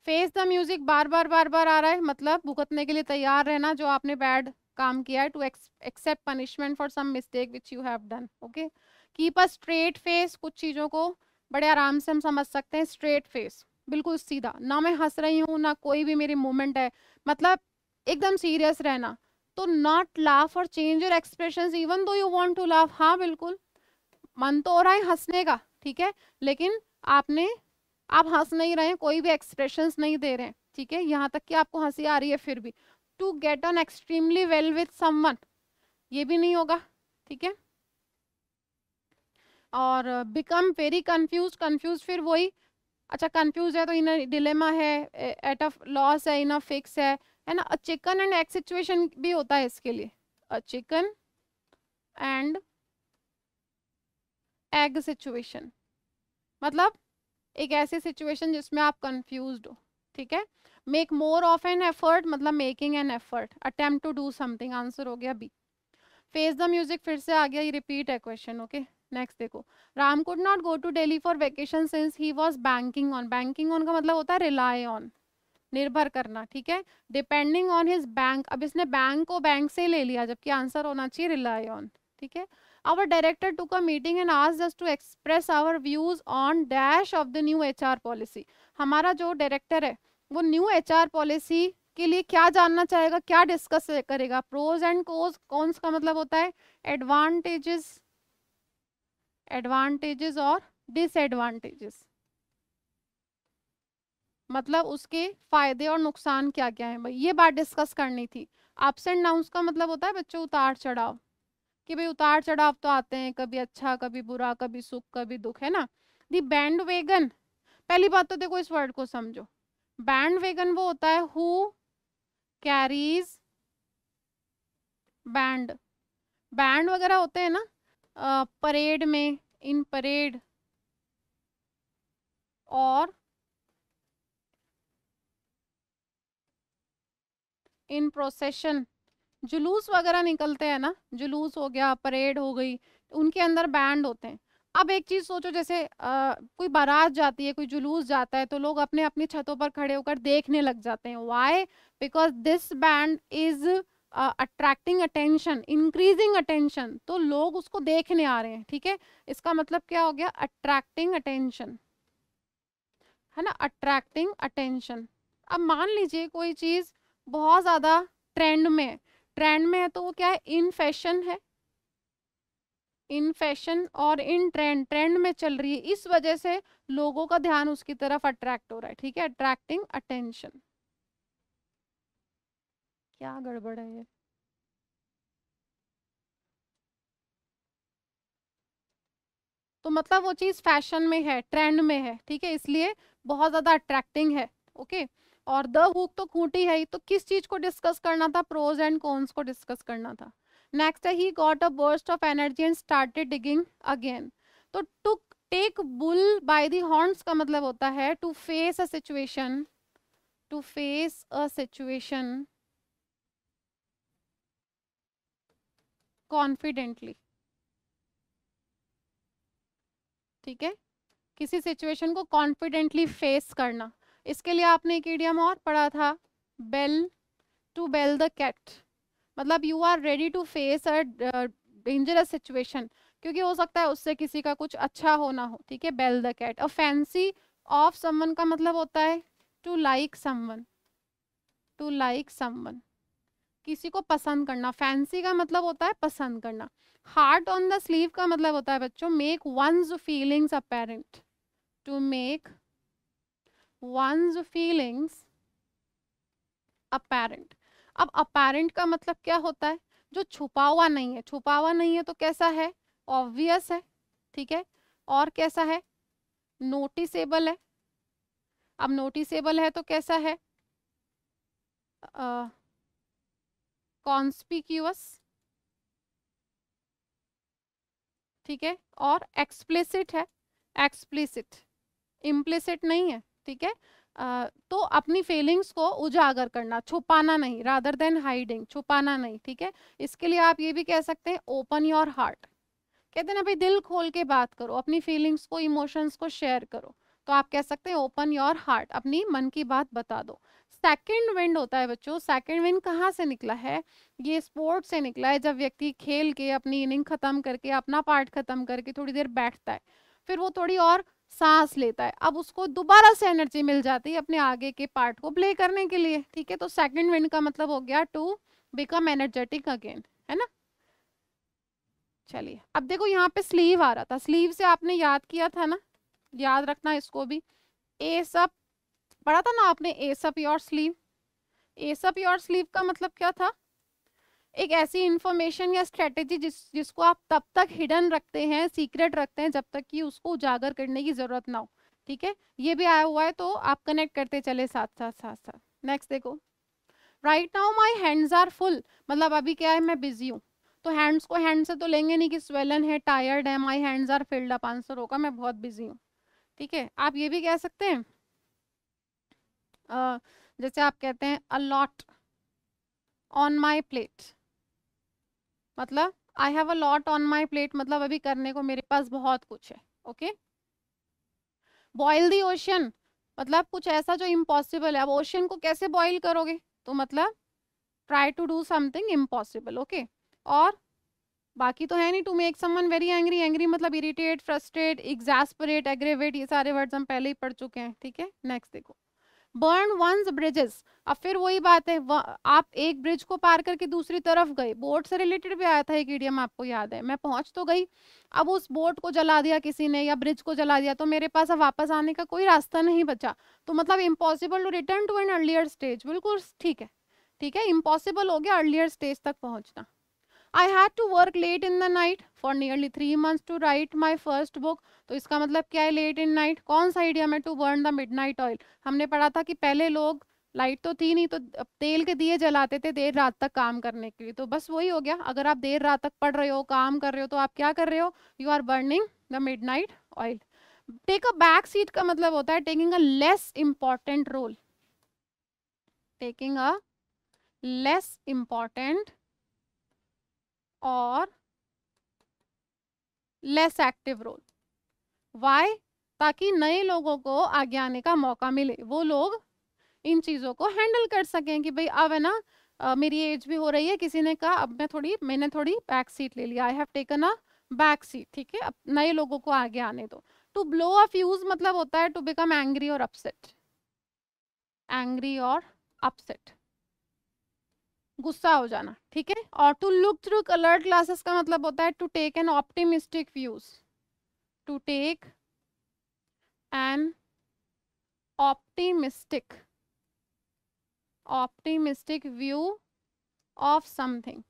फेस द म्यूजिक बार बार बार बार आ रहा है मतलब भुगतने के लिए तैयार रहना जो आपने बैड काम किया है to accept punishment for some mistake which you have done okay keep a straight face कुछ चीज़ों को बड़े आराम से हम समझ सकते हैं स्ट्रेट फेस बिल्कुल सीधा ना मैं हंस रही हूँ ना कोई भी मेरी मूवमेंट है मतलब एकदम सीरियस रहना तो नॉट लाफ और change your expression even though you want to laugh हाँ बिल्कुल मन तो हो रहा है हंसने का ठीक है लेकिन आपने आप हंस नहीं रहे हैं कोई भी एक्सप्रेशन नहीं दे रहे हैं ठीक है यहाँ तक कि आपको हंसी आ रही है फिर भी to get on extremely well with someone ये भी नहीं होगा ठीक है और बिकम वेरी कंफ्यूज कंफ्यूज फिर वही अच्छा कंफ्यूज है तो इन डिलेमा है एट ऑफ लॉस है इन फिक्स है है ना चिकन एंड एग सिचुएशन भी होता है इसके लिए a chicken and egg situation मतलब एक ऐसी सिचुएशन जिसमें आप कंफ्यूज हो ठीक है make more of an effort मतलब making an effort attempt to do something answer हो गया बी फेस द म्यूजिक फिर से आ गया ये रिपीट है क्वेश्चन ओके okay? नेक्स्ट देखो Ram could not go to Delhi for vacation since he was banking on banking on का मतलब होता है रिलाय ऑन निर्भर करना ठीक है डिपेंडिंग ऑन हिज बैंक अब इसने बैंक को बैंक से ले लिया जबकि आंसर होना चाहिए रिलाय ऑन ठीक है आवर डायरेक्टर टू का मीटिंग एंड आज just to express our views on dash of the new H policy हमारा जो डायरेक्टर है वो न्यू एच पॉलिसी के लिए क्या जानना चाहेगा क्या डिस्कस करेगा प्रोज एंड कोज कौन का मतलब होता है एडवांटेजेस एडवांटेजेस और डिसएडवांटेजेस मतलब उसके फायदे और नुकसान क्या क्या हैं भाई ये बात डिस्कस करनी थी अप्स एंड डाउन का मतलब होता है बच्चों उतार चढ़ाव कि भाई उतार चढ़ाव तो आते हैं कभी अच्छा कभी बुरा कभी सुख कभी दुख है ना दी बैंड वेगन पहली बात तो देखो इस वर्ड को समझो बैंड वेगन वो होता है हु कैरीज बैंड बैंड वगैरह होते हैं ना परेड में इन परेड और इन प्रोसेशन जुलूस वगैरह निकलते हैं ना जुलूस हो गया परेड हो गई तो उनके अंदर बैंड होते हैं अब एक चीज सोचो जैसे आ, कोई बारात जाती है कोई जुलूस जाता है तो लोग अपने अपनी छतों पर खड़े होकर देखने लग जाते हैं why because this band is attracting attention increasing attention तो लोग उसको देखने आ रहे हैं ठीक है इसका मतलब क्या हो गया अट्रैक्टिंग अटेंशन है ना अट्रैक्टिंग अटेंशन अब मान लीजिए कोई चीज बहुत ज्यादा ट्रेंड में है ट्रेंड में है तो वो क्या है इन फैशन है इन फैशन और इन ट्रेंड ट्रेंड में चल रही है इस वजह से लोगों का ध्यान उसकी तरफ अट्रैक्ट हो रहा है ठीक है अट्रैक्टिंग अटेंशन क्या गड़बड़ है ये तो मतलब वो चीज़ फैशन में है ट्रेंड में है ठीक है इसलिए बहुत ज़्यादा अट्रैक्टिंग है ओके और द हुक तो खूंटी है ही तो किस चीज़ को डिस्कस करना था प्रोज एंड कॉन्स को डिस्कस करना था नेक्स्ट है he got a burst of energy and started digging again तो to take bull by the horns का मतलब होता है to face a situation to face a situation confidently ठीक है किसी सिचुएशन को कॉन्फिडेंटली फेस करना इसके लिए आपने एक एडियम और पढ़ा था bell to bell the cat मतलब you are ready to face a dangerous situation क्योंकि हो सकता है उससे किसी का कुछ अच्छा होना हो ठीक है bell the cat a fancy of someone का मतलब होता है to like someone to like someone किसी को पसंद करना फैंसी का मतलब होता है पसंद करना हार्ट ऑन द स्लीव का मतलब होता है बच्चों make one's feelings apparent to make one's feelings apparent अब अपेरेंट का मतलब क्या होता है जो छुपा हुआ नहीं है छुपा हुआ नहीं है तो कैसा है ऑब्वियस है ठीक है और कैसा है नोटिसेबल है अब नोटिसेबल है तो कैसा है uh, कॉन्स्पिक्यूअस ठीक है और एक्सप्लिसिट है एक्सप्लिसिट इम्प्लिसिट नहीं है ठीक है तो अपनी फीलिंग्स को उजागर करना छुपाना नहीं रादर देन हाइडिंग छुपाना नहीं ठीक है इसके लिए आप ये भी कह सकते हैं ओपन योर हार्ट कहते हैं ना भाई दिल खोल के बात करो अपनी फीलिंग्स को इमोशंस को शेयर करो तो आप कह सकते हैं ओपन योर हार्ट अपनी मन की बात बता दो सेकेंड विंड होता है बच्चों सेकेंड विंड कहाँ से निकला है ये स्पोर्ट से निकला है जब व्यक्ति खेल के अपनी इनिंग खत्म करके अपना पार्ट खत्म करके थोड़ी देर बैठता है फिर वो थोड़ी और सांस लेता है अब उसको दोबारा से एनर्जी मिल जाती है अपने आगे के पार्ट को प्ले करने के लिए ठीक है तो सेकेंड विंड का मतलब हो गया टू बिकम एनर्जेटिक अगेन है ना चलिए अब देखो यहाँ पे स्लीव आ रहा था स्लीव से आपने याद किया था ना याद रखना इसको भी ए सब पढ़ा था ना आपने ace up your sleeve ace up your sleeve का मतलब क्या था एक ऐसी इंफॉर्मेशन या स्ट्रेटेजी जिस जिसको आप तब तक हिडन रखते हैं सीक्रेट रखते हैं जब तक कि उसको उजागर करने की ज़रूरत ना हो ठीक है ये भी आया हुआ है तो आप कनेक्ट करते चले साथ साथ साथ साथ नेक्स्ट देखो right now my hands are full मतलब अभी क्या है मैं बिजी हूँ तो हैंड्स को हैंड से तो लेंगे नहीं कि स्वेलन है टायर्ड है my hands are filled up answer होगा मैं बहुत बिजी हूँ ठीक है आप ये भी कह सकते हैं जैसे आप कहते हैं अलॉट ऑन माई प्लेट मतलब I have a lot lot on my plate मतलब अभी करने को मेरे पास बहुत कुछ है ओके बॉइल दी ओशन मतलब कुछ ऐसा जो इम्पॉसिबल है अब ओशन को कैसे बॉइल करोगे तो मतलब try to do something impossible okay और बाकी तो है नहीं to make one very angry angry मतलब इरिटेट फ्रस्ट्रेट एग्जास्परेट एग्रेवेट ये सारे वर्ड्स हम पहले ही पढ़ चुके हैं ठीक है नेक्स्ट देखो बर्न वंस ब्रिजेस अब फिर वही बात है आप एक ब्रिज को पार करके दूसरी तरफ गए बोट से रिलेटेड भी आया था एक ईडियम आपको याद है मैं पहुंच तो गई अब उस बोट को जला दिया किसी ने या ब्रिज को जला दिया तो मेरे पास अब वापस आने का कोई रास्ता नहीं बचा तो मतलब impossible to return to an earlier stage बिल्कुल ठीक है ठीक है इम्पॉसिबल हो गया अर्लियर स्टेज तक पहुँचना I had to work late in the night for nearly three months to write my first book तो इसका मतलब क्या है लेट इन नाइट कौन सा आइडिया में to burn the midnight oil हमने पढ़ा था कि पहले लोग लाइट तो थी नहीं तो तेल के दिए जलाते थे देर रात तक काम करने के लिए तो बस वही हो गया अगर आप देर रात तक पढ़ रहे हो काम कर रहे हो तो आप क्या कर रहे हो you are burning the midnight oil take a back seat का मतलब होता है taking a less important role taking a less important और लेस एक्टिव रोल वाई ताकि नए लोगों को आगे आने का मौका मिले वो लोग इन चीज़ों को हैंडल कर सकें कि भाई अब है ना मेरी एज भी हो रही है किसी ने कहा अब मैं थोड़ी मैंने थोड़ी बैक सीट ले लिया I have taken a back seat ठीक है अब नए लोगों को आगे आने दो टू ब्लो अ फ्यूज मतलब होता है टू बिकम एंग्री और अपसेट एंग्री और अपसेट गुस्सा हो जाना ठीक है और to look through alert glasses का मतलब होता है to take an optimistic views to take an optimistic optimistic view of something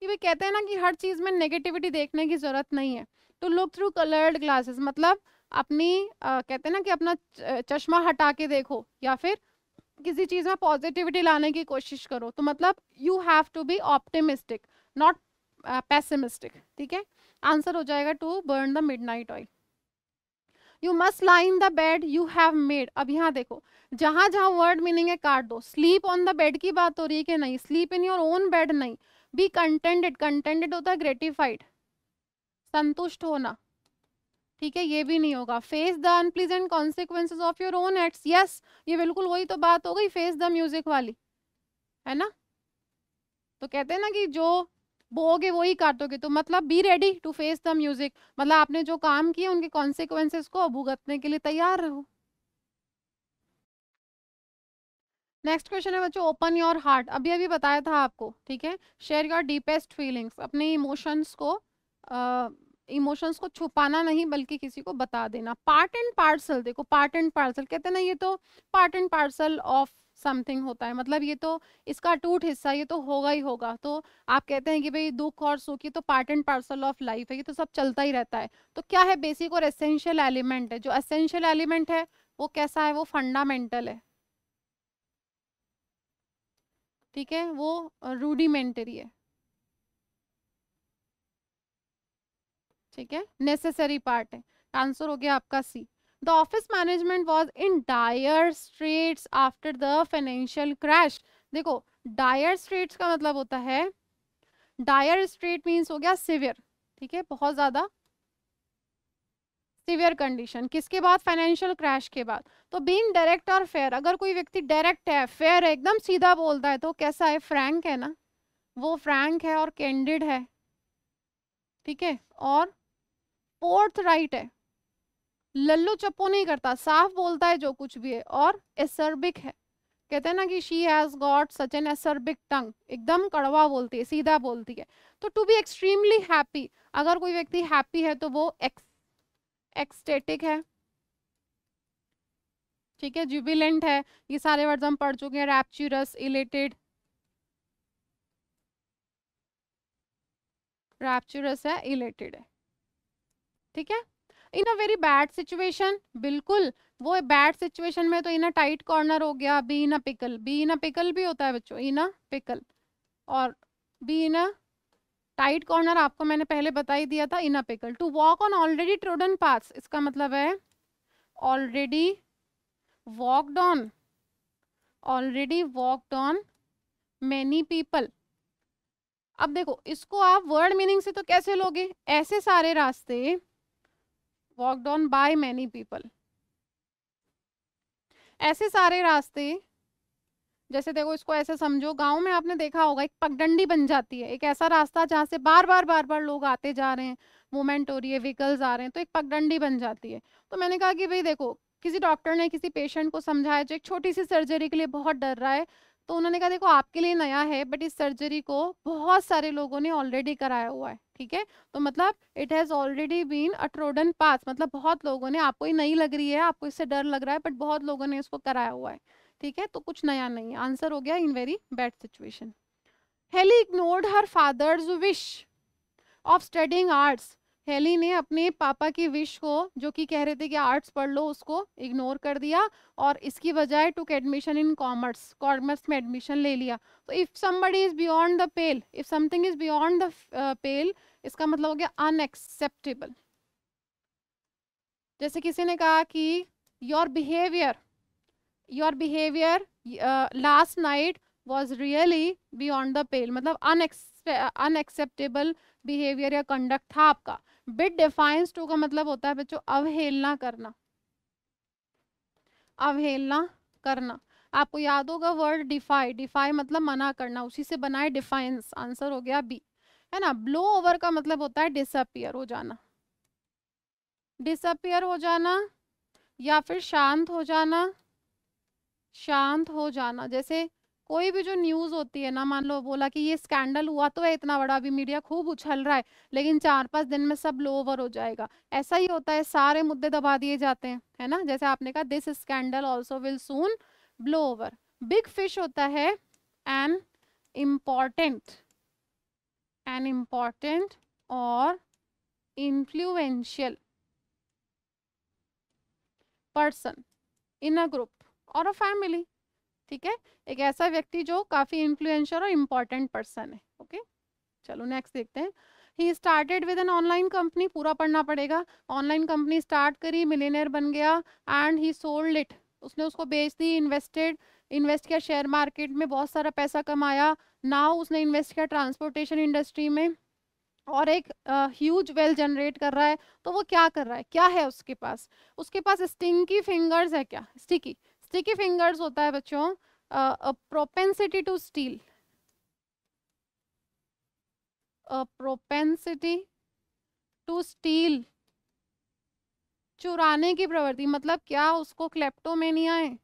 कि वे कहते हैं ना कि हर चीज़ में नेगेटिविटी देखने की ज़रूरत नहीं है to look through coloured glasses मतलब अपनी आ, कहते हैं ना कि अपना चश्मा हटा के देखो या फिर किसी चीज़ में पॉजिटिविटी लाने की कोशिश करो तो मतलब you have to be optimistic not pessimistic ठीक है आंसर हो जाएगा to burn the midnight oil you must lie in the bed you have made अब यहाँ देखो जहाँ जहाँ वर्ड मीनिंग है काट दो स्लीप ऑन द बेड की बात हो रही है कि नहीं sleep in your own bed नहीं बी कंटेंटेड कंटेंटेड होता है ग्रेटिफाइड संतुष्ट होना ठीक है ये भी नहीं होगा face the unpleasant consequences of your own acts yes ये बिल्कुल वही तो बात हो गई फेस द म्यूजिक वाली है ना तो कहते हैं ना कि जो बोगे वही काटोगे तो मतलब be ready to face the music मतलब आपने जो काम किया उनके कॉन्सिक्वेंसेस को भुगतने के लिए तैयार रहो नेक्स्ट क्वेश्चन है बच्चों ओपन योर हार्ट अभी अभी बताया था आपको ठीक है शेयर योर डीपेस्ट फीलिंग्स अपने इमोशंस को आ, इमोशंस को छुपाना नहीं बल्कि किसी को बता देना पार्ट एंड पार्सल देखो पार्ट एंड पार्सल कहते हैं ना ये तो part and parcel of something होता है मतलब ये तो इसका टूट हिस्सा ये तो होगा ही होगा तो आप कहते हैं कि भाई दुख और सुख ये तो part and parcel of life है ये तो सब चलता ही रहता है तो क्या है बेसिक और एसेंशियल एलिमेंट है जो एसेंशियल एलिमेंट है वो कैसा है वो फंडामेंटल है ठीक है वो रूडिमेंटरी है ठीक है नेसेसरी पार्ट है आंसर हो गया आपका see the office management was in dire straits after the financial crash देखो डायर स्ट्रेट्स का मतलब होता है डायर स्ट्रेट मीन्स हो गया सिवियर ठीक है बहुत ज़्यादा सिवियर कंडीशन किसके बाद फाइनेंशियल क्रैश के बाद तो बीइंग डायरेक्ट और फेयर अगर कोई व्यक्ति डायरेक्ट है फेयर है एकदम सीधा बोलता है तो कैसा है फ्रैंक है ना वो फ्रैंक है और कैंडिड है ठीक है और फोर्थ राइट है लल्लू चप्पू नहीं करता साफ बोलता है जो कुछ भी है और एसर्बिक है कहते हैं ना कि she has got such an acerbic tongue एकदम कड़वा बोलती है सीधा बोलती है तो टू बी एक्सट्रीमली हैप्पी अगर कोई व्यक्ति हैप्पी है तो वो एक्स एक्सटेटिक है ठीक है जुबिलेंट है ये सारे वर्ड हम पढ़ चुके हैं रैप्चुरस इलेटेड रैप्चुरस है इलेटेड है ठीक है in a very bad situation बिल्कुल वो बैड सिचुएशन में तो इन अ टाइट कॉर्नर हो गया be in a pickle be in a pickle भी होता है बच्चों इन अ पिकल और be in a tight corner आपको मैंने पहले बता ही दिया था in a pickle to walk on already trodden path इसका मतलब है already walked on already walked on many people अब देखो इसको आप वर्ड मीनिंग से तो कैसे लोगे ऐसे सारे रास्ते walked on by many people ऐसे सारे रास्ते जैसे देखो इसको ऐसे समझो गांव में आपने देखा होगा एक पगडंडी बन जाती है एक ऐसा रास्ता जहाँ से बार बार बार बार लोग आते जा रहे हैं मूवमेंट हो रही है व्हीकल्स आ रहे हैं तो एक पगडंडी बन जाती है तो मैंने कहा कि भाई देखो किसी डॉक्टर ने किसी पेशेंट को समझाया जो एक छोटी सी सर्जरी के लिए बहुत डर रहा है तो उन्होंने कहा देखो आपके लिए नया है बट इस सर्जरी को बहुत सारे लोगों ने ऑलरेडी कराया हुआ है ठीक है तो मतलब it has already been trodden path मतलब बहुत लोगों ने आपको ही नहीं लग रही है आपको इससे डर लग रहा है बट बहुत लोगों ने इसको कराया हुआ है ठीक है तो कुछ नया नहीं है आंसर हो गया in very bad situation Hailey ignored her father's wish of studying arts Hailey ने अपने पापा की विश को जो कि कह रहे थे कि आर्ट्स पढ़ लो उसको इग्नोर कर दिया और इसकी बजाय took admission in commerce commerce में एडमिशन ले लिया तो if somebody is beyond the pale if something is beyond the pale इसका मतलब हो गया अनएक्सेप्टेबल जैसे किसी ने कहा कि your behaviour your behaviour last night was really beyond the pale मतलब अनएक्सेप्टेबल बिहेवियर uh, या कंडक्ट था आपका बिट डिफाइंस टू का मतलब होता है बच्चों अवहेलना करना अवहेलना करना आपको याद होगा वर्ड डिफाई डिफाई मतलब मना करना उसी से बनाए डिफाइंस आंसर हो गया बी है ना ब्लो ओवर का मतलब होता है डिसअपियर हो जाना डिसअपियर हो जाना या फिर शांत हो जाना शांत हो जाना जैसे कोई भी जो न्यूज होती है ना मान लो बोला कि ये स्कैंडल हुआ तो है इतना बड़ा अभी मीडिया खूब उछल रहा है लेकिन चार पांच दिन में सब लो ओवर हो जाएगा ऐसा ही होता है सारे मुद्दे दबा दिए जाते हैं है ना जैसे आपने कहा this scandal also will soon blow over big fish होता है एन इम्पॉर्टेंट एन इम्पॉर्टेंट और influential person in a group और अ फैमिली ठीक है एक ऐसा व्यक्ति जो काफ़ी इन्फ्लुएंशियल और इम्पोर्टेंट पर्सन है ओके चलो नेक्स्ट देखते हैं he started with an online company पूरा पढ़ना पड़ेगा ऑनलाइन कंपनी स्टार्ट करी मिलेनियर बन गया एंड ही सोल्ड इट उसने उसको बेच दी इन्वेस्टेड इन्वेस्ट किया शेयर मार्केट में बहुत सारा पैसा कमाया नाउ उसने इन्वेस्ट किया ट्रांसपोर्टेशन इंडस्ट्री में और एक ह्यूज वेल्थ जनरेट कर रहा है तो वो क्या कर रहा है क्या है उसके पास उसके पास स्टिंग फिंगर्स है क्या स्टिकी स्टिकी फिंगर्स होता है बच्चों propensity to steal propensity to steal चुराने की प्रवृत्ति मतलब क्या उसको क्लेप्टोमेनिया है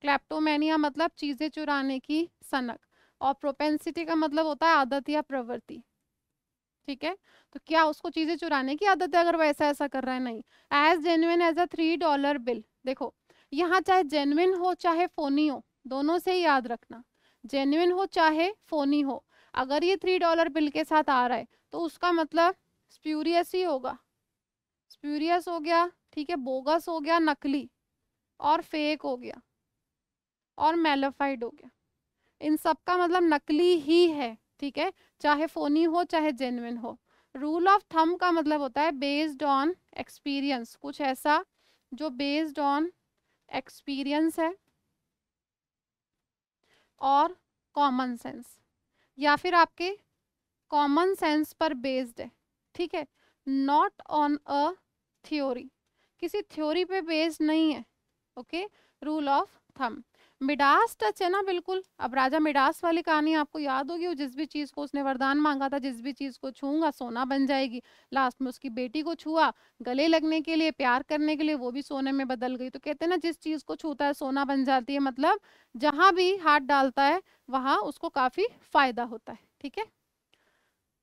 क्लेप्टोमेनिया मतलब चीज़ें चुराने की सनक और प्रोपेंसिटी का मतलब होता है आदत या प्रवृत्ति ठीक है तो क्या उसको चीज़ें चुराने की आदत है अगर वो ऐसा ऐसा कर रहा है नहीं as genuine as a three dollar bill देखो यहाँ चाहे जेनविन हो चाहे फोनी हो दोनों से याद रखना जेन्युन हो चाहे फोनी हो अगर ये थ्री डॉलर बिल के साथ आ रहा है तो उसका मतलब स्प्यूरियस ही होगा स्प्यूरियस हो गया ठीक है बोगस हो गया नकली और फेक हो गया और मेलोफाइड हो गया इन सब का मतलब नकली ही है ठीक है चाहे फोनी हो चाहे जेनविन हो रूल ऑफ थम का मतलब होता है बेस्ड ऑन एक्सपीरियंस कुछ ऐसा जो बेस्ड ऑन एक्सपीरियंस है और कॉमन सेंस या फिर आपके कॉमन सेंस पर बेस्ड है ठीक है नॉट ऑन अ थ्योरी किसी थ्योरी पे बेस्ड नहीं है okay rule of thumb Midas touch है ना बिल्कुल अब राजा मिडास वाली कहानी आपको याद होगी वो जिस भी चीज को उसने वरदान मांगा था जिस भी चीज को छूंगा सोना बन जाएगी लास्ट में उसकी बेटी को छुआ गले लगने के लिए प्यार करने के लिए वो भी सोने में बदल गई तो कहते हैं ना जिस चीज को छूता है सोना बन जाती है मतलब जहां भी हाथ डालता है वहां उसको काफी फायदा होता है ठीक है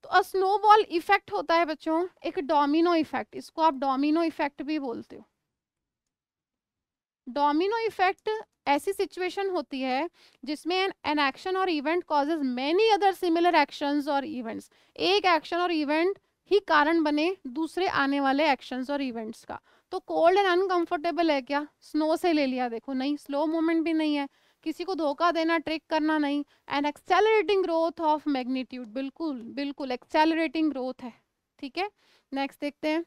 तो स्नोबॉल इफेक्ट होता है बच्चों एक डोमिनो इफेक्ट इसको आप डोमिनो इफेक्ट भी बोलते हो डोमिनो इफेक्ट ऐसी सिचुएशन होती है जिसमें एन एन एक्शन और event causes many other similar actions और इवेंट्स एक एक्शन और इवेंट ही कारण बने दूसरे आने वाले एक्शंस और इवेंट्स का तो कोल्ड एंड अनकंफर्टेबल है क्या स्नो से ले लिया देखो नहीं स्लो मूवमेंट भी नहीं है किसी को धोखा देना ट्रिक करना नहीं an accelerating growth of magnitude बिल्कुल बिल्कुल एक्सेलरेटिंग ग्रोथ है ठीक है नेक्स्ट देखते हैं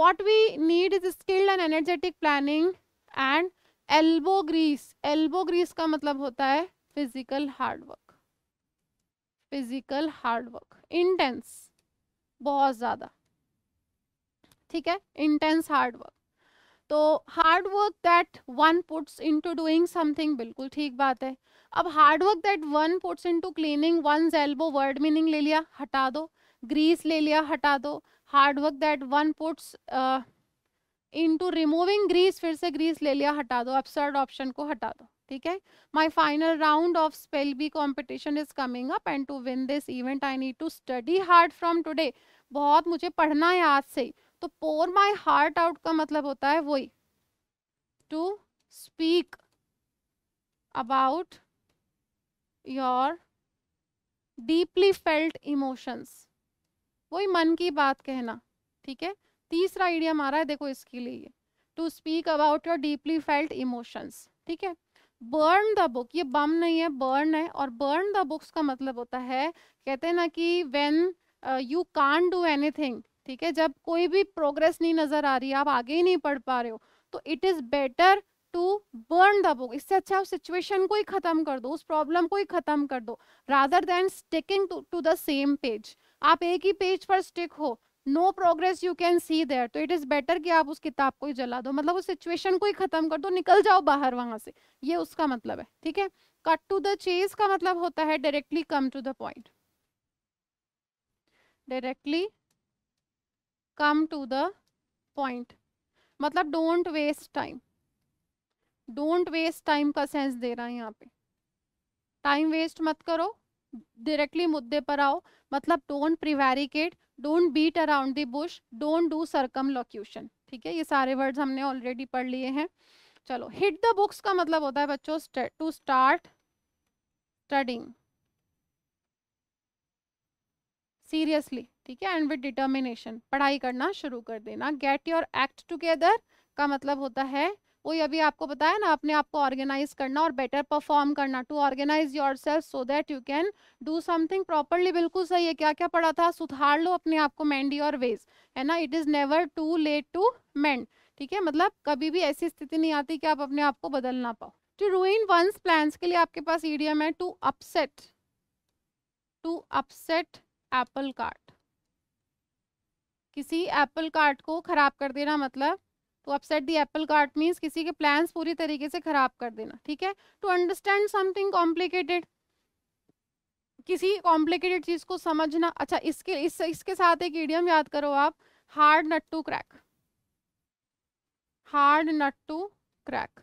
what we need is skilled and energetic planning and elbow grease elbow grease का मतलब होता है physical hard work physical hard work intense बहुत ज़्यादा ठीक है इंटेंस हार्डवर्क तो hard work that one puts into doing something बिल्कुल ठीक बात है अब hard work that one puts into cleaning one elbow word meaning ले लिया हटा दो ग्रीस ले लिया हटा दो hard work that one puts into removing grease फिर से ग्रीस ले लिया हटा दो अपसर्ड ऑप्शन को हटा दो ठीक है my final round of spell bee competition is coming up and to win this event I need to study hard from today बहुत मुझे पढ़ना है आज से तो पोर माई हार्ट आउट का मतलब होता है वही to speak about your deeply felt emotions वही मन की बात कहना ठीक है तीसरा आइडिया हमारा है देखो इसके लिए to speak about your deeply felt emotions ठीक है बर्न द बुक ये बम नहीं है बर्न है और बर्न द बुक्स का मतलब होता है कहते हैं ना कि when you can't do anything ठीक है जब कोई भी प्रोग्रेस नहीं नजर आ रही आप आगे ही नहीं पढ़ पा रहे हो तो it is better to burn the book इससे अच्छा उस सिचुएशन को ही खत्म कर दो उस प्रॉब्लम को ही खत्म कर दो rather than sticking to the same page आप एक ही पेज पर स्टिक हो no progress you can see there तो इट इज़ बेटर कि आप उस किताब को ही जला दो मतलब उस सिचुएशन को ही ख़त्म कर दो निकल जाओ बाहर वहां से ये उसका मतलब है ठीक है कट टू द चेज का मतलब होता है directly come to the point directly come to the point मतलब don't waste time don't waste time का सेंस दे रहा है यहाँ पे टाइम वेस्ट मत करो डायरेक्टली मुद्दे पर आओ मतलब don't prevaricate don't beat around the bush don't do circumlocution ठीक है ये सारे वर्ड्स हमने ऑलरेडी पढ़ लिए हैं चलो हिट द बुक्स का मतलब होता है बच्चों टू स्टार्ट स्टडिंग सीरियसली ठीक है एंड विद डिटर्मिनेशन पढ़ाई करना शुरू कर देना गेट योर एक्ट टुगेदर का मतलब होता है वही अभी आपको बताया ना अपने आपको ऑर्गेनाइज करना और बेटर परफॉर्म करना to organise yourself so that you can do something properly बिल्कुल सही है क्या क्या पढ़ा था सुधार लो अपने आप को मैंड योर वेज है ना it is never too late to mend ठीक है मतलब कभी भी ऐसी स्थिति नहीं आती कि आप अपने आप को बदल ना पाओ टू रूइन वंस प्लान्स के लिए आपके पास ईडीएम है to upset to upset apple cart किसी एप्पल कार्ट को खराब कर देना मतलब to upset the apple cart means किसी के प्लान्स पूरी तरीके से खराब कर देना ठीक है टू अंडरस्टैंड समथिंग कॉम्प्लिकेटेड किसी कॉम्प्लिकेटेड चीज़ को समझना अच्छा इसके इस इसके साथ एक ईडियम याद करो आप hard nut to crack hard nut to crack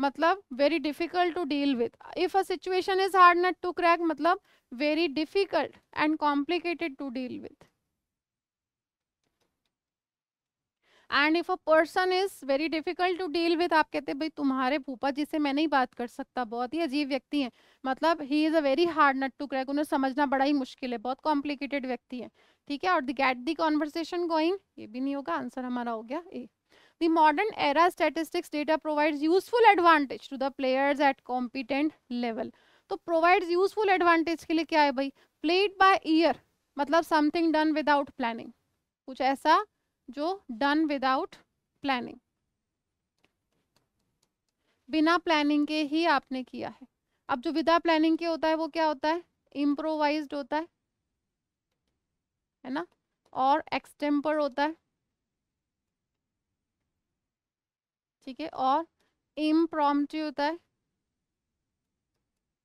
मतलब very difficult to deal with if a situation is hard nut to crack मतलब very difficult and complicated to deal with and if a person is very difficult to deal with आप कहते भाई तुम्हारे फूफा जी से मैं नहीं बात कर सकता बहुत ही अजीब व्यक्ति है मतलब he is a very hard nut to crack उन्हें समझना बड़ा ही मुश्किल है बहुत कॉम्प्लिकेटेड व्यक्ति है ठीक है और the get the conversation going ये भी नहीं होगा आंसर हमारा हो गया a the modern era statistics data provides useful advantage to the players at competent level तो प्रोवाइड्स यूजफुल एडवांटेज के लिए क्या है भाई प्लेड बाय ईयर मतलब समथिंग डन विदाउट प्लानिंग कुछ ऐसा जो डन विदाउट प्लानिंग बिना प्लानिंग के ही आपने किया है अब जो विदा प्लानिंग के होता है वो क्या होता है इम्प्रोवाइज होता है है ना और एक्सटेम्पर होता है ठीक है और इम्प्रॉम्प्टी होता है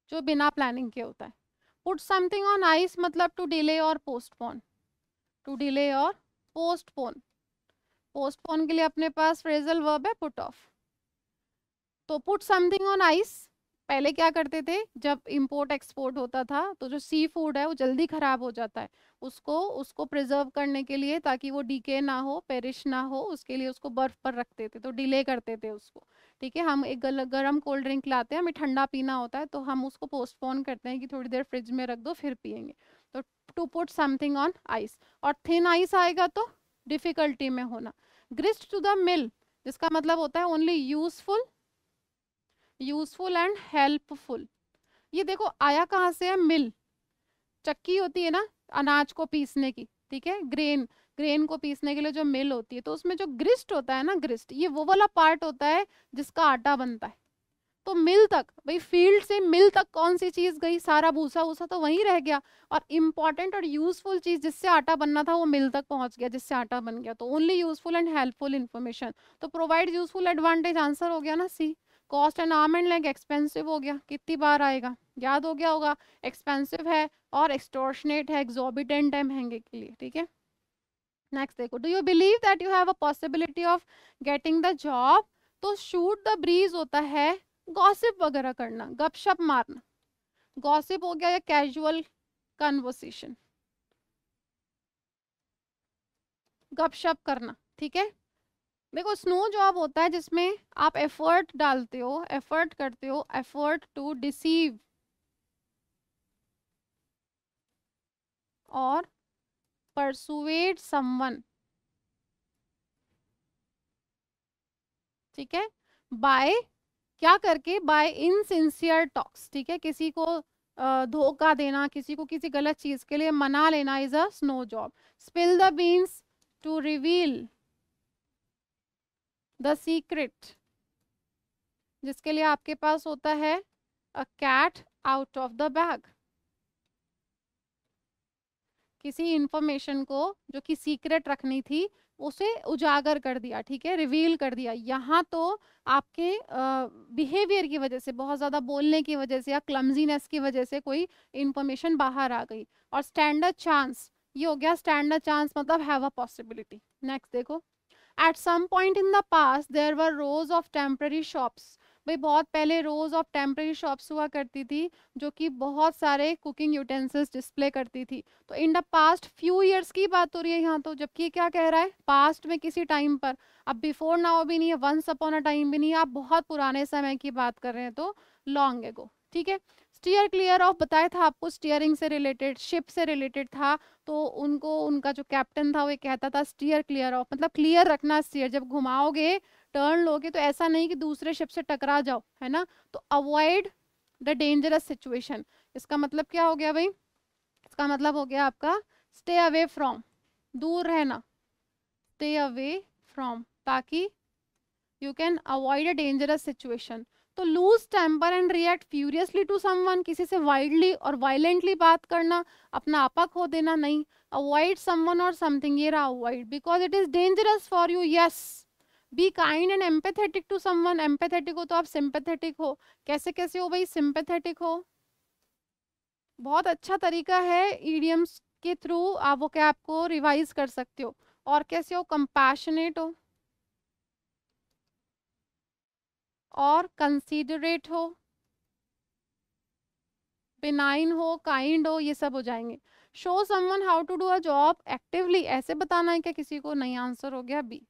जो बिना प्लानिंग के होता है पुट समथिंग ऑन आइस मतलब टू डिले और पोस्टपोन टू डिले और पोस्टपोन पोस्टपोन के लिए अपने पास फ्रेजल वर्ब है पुट ऑफ तो पुट समथिंग ऑन आइस पहले क्या करते थे जब इंपोर्ट एक्सपोर्ट होता था तो जो सी फूड है वो जल्दी खराब हो जाता है उसको उसको प्रिजर्व करने के लिए ताकि वो डीके ना हो पेरिश ना हो उसके लिए उसको बर्फ पर रखते थे तो डिले करते थे उसको ठीक है हम एक गर्म कोल्ड ड्रिंक लाते हैं हमें ठंडा पीना होता है तो हम उसको पोस्टपोन करते हैं कि थोड़ी देर फ्रिज में रख दो फिर पियेंगे तो to put something on ice और थिन आइस आएगा तो डिफिकल्टी में होना ग्रिस्ट टू द मिल जिसका मतलब होता है only useful useful and helpful ये देखो आया कहाँ से है मिल चक्की होती है ना अनाज को पीसने की ठीक है ग्रेन ग्रेन को पीसने के लिए जो मिल होती है तो उसमें जो ग्रिस्ट होता है ना ग्रिस्ट ये वो वाला पार्ट होता है जिसका आटा बनता है तो मिल तक भाई फील्ड से मिल तक कौन सी चीज गई सारा भूसा वूसा तो वहीं रह गया और इम्पॉर्टेंट और यूजफुल चीज जिससे आटा बनना था वो मिल तक पहुंच गया जिससे आटा बन गया तो only useful and helpful information तो प्रोवाइड यूजफुल एडवांटेज आंसर हो गया ना C cost and arm and leg expensive हो गया कितनी बार आएगा याद हो गया होगा एक्सपेंसिव है और एक्सटोर्शनेट है एग्जॉबिटेंट है महंगे के लिए ठीक है नेक्स्ट देखो do you believe that you have a possibility of getting the job तो शूट द ब्रीज होता है गॉसिप वगैरह करना गपशप मारना गॉसिप हो गया या कैजुअल कन्वर्सेशन गपशप करना ठीक है देखो स्नो जॉब होता है जिसमें आप एफर्ट डालते हो एफर्ट करते हो एफर्ट टू डिसीव और परसुएट समवन ठीक है बाय क्या करके बाय इनसिंसियर टॉक्स ठीक है किसी को धोखा देना किसी को किसी गलत चीज़ के लिए मना लेना is a snow job spill the beans to reveal the secret जिसके लिए आपके पास होता है a cat out of the bag किसी इंफॉर्मेशन को जो कि सीक्रेट रखनी थी उसे उजागर कर दिया ठीक है रिवील कर दिया यहाँ तो आपके बिहेवियर की वजह से बहुत ज़्यादा बोलने की वजह से या क्लमजीनेस की वजह से कोई इंफॉर्मेशन बाहर आ गई और स्टैंडर्ड चांस ये हो गया स्टैंडर्ड चांस मतलब हैव अ पॉसिबिलिटी नेक्स्ट देखो at some point in the past there were rows of temporary shops भाई बहुत पहले रोज ऑफ टेम्प्रेरी शॉप्स हुआ करती थी जो कि बहुत सारे कुकिंग यूटेंसिल्स डिस्प्ले करती थी तो in the past few years की बात हो रही है यहाँ तो जबकि क्या कह रहा है पास्ट में किसी टाइम पर अब बिफोर नाउ भी नहीं है वंस अपॉन अ टाइम भी नहीं आप बहुत पुराने समय की बात कर रहे हैं तो लॉन्ग एगो ठीक है स्टीयर क्लियर ऑफ बताया था आपको स्टीयरिंग से रिलेटेड शिप से रिलेटेड था तो उनको उनका जो कैप्टन था वो कहता था स्टीयर क्लियर ऑफ मतलब क्लियर रखना स्टीयर जब घुमाओगे टर्न लोगे तो ऐसा नहीं कि दूसरे शिप से टकरा जाओ है ना तो अवॉइड द डेंजरस सिचुएशन इसका मतलब क्या हो गया भाई इसका मतलब हो गया आपका स्टे अवे फ्रॉम दूर रहना स्टे अवे फ्रॉम ताकि you can avoid a dangerous situation तो lose temper and react furiously to someone किसी से वाइल्डली और वायलेंटली बात करना अपना आपा खो देना नहीं अवॉइड समवन और समथिंग ये रहा avoid because it is dangerous for you yes be kind and empathetic to someone empathetic हो तो आप सिंपेथेटिक हो कैसे कैसे हो भाई सिंपेथेटिक हो बहुत अच्छा तरीका है ईडियम्स के थ्रू आप वो क्या आपको रिवाइज कर सकते हो और कैसे हो कंपैशनेट हो और कंसीडरेट हो बिनाइन हो काइंड हो ये सब हो जाएंगे show someone how to do a job actively ऐसे बताना है क्या किसी को नहीं आंसर हो गया B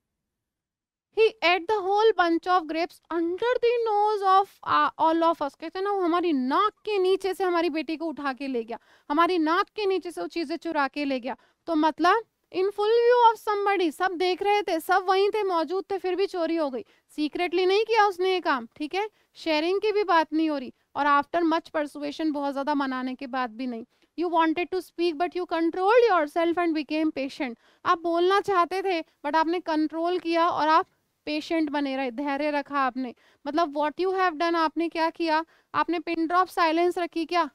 he ate the whole bunch of grapes under the nose of uh, all of us हैं na वो हमारी नाक के नीचे से हमारी बेटी को उठा के ले गया हमारी नाक के नीचे से वो चीज़ें चुरा के ले गया तो in full view of somebody सब देख रहे थे सब वहीं थे मौजूद थे फिर भी चोरी हो गई सीक्रेटली नहीं किया उसने ये काम ठीक है शेयरिंग की भी बात नहीं हो रही और आफ्टर मच परसुएशन बहुत ज़्यादा मनाने के बाद भी नहीं you wanted to speak but you control yourself and became patient आप बोलना चाहते थे बट आपने कंट्रोल किया और आप पेशेंट बने रहे धैर्य रखा आपने मतलब वॉट यू हैव डन आपने क्या किया आपने पिन ड्रॉप साइलेंस रखी क्या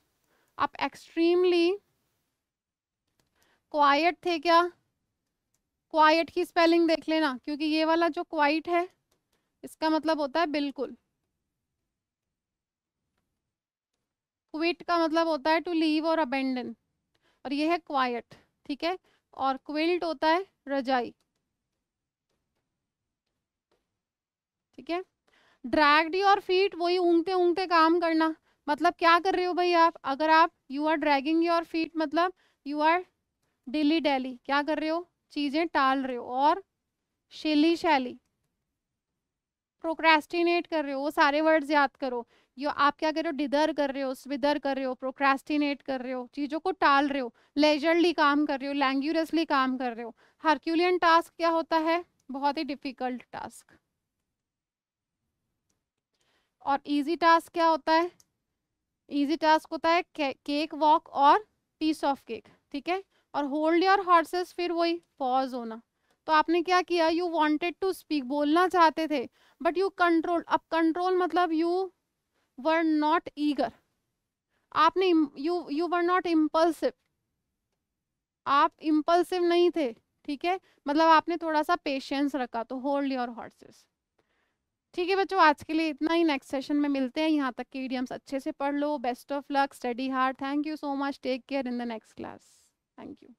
आप एक्सट्रीमली क्वाइट थे क्या क्वाइट की स्पेलिंग देख लेना क्योंकि ये वाला जो क्वाइट है इसका मतलब होता है बिल्कुल क्विट का मतलब होता है टू लीव और अबेंडन और ये है क्वाइट ठीक है और क्विल्ट होता है रजाई ठीक है ड्रैग्ड योर फीट वही ऊँगते ऊँगते काम करना मतलब क्या कर रहे हो भाई आप अगर आप you are dragging your feet मतलब यू आर डेली डेली क्या कर रहे हो चीज़ें टाल रहे हो और शेली शैली प्रोक्रेस्टिनेट कर रहे हो वो सारे वर्ड्स याद करो यो आप क्या कर रहे हो डिदर कर रहे हो स्विदर कर रहे हो प्रोक्रेस्टिनेट कर रहे हो चीज़ों को टाल रहे हो लेजरली काम कर रहे हो लैंग्यूरसली काम कर रहे हो हर्क्यूलियन टास्क क्या होता है बहुत ही डिफिकल्ट टास्क और इजी टास्क क्या होता है इजी टास्क होता है के, केक वॉक और पीस ऑफ केक ठीक है और होल्ड योर हॉर्सेस फिर वही पॉज होना तो आपने क्या किया यू वॉन्टेड टू स्पीक बोलना चाहते थे बट यू कंट्रोल अब कंट्रोल मतलब यू वर नॉट ईगर आपने you you were not impulsive आप इम्पल्सिव नहीं थे ठीक है मतलब आपने थोड़ा सा पेशेंस रखा तो होल्ड योर हॉर्सेस ठीक है बच्चों आज के लिए इतना ही नेक्स्ट सेशन में मिलते हैं यहाँ तक के ईडियम्स अच्छे से पढ़ लो best of luck study hard thank you so much take care in the next class thank you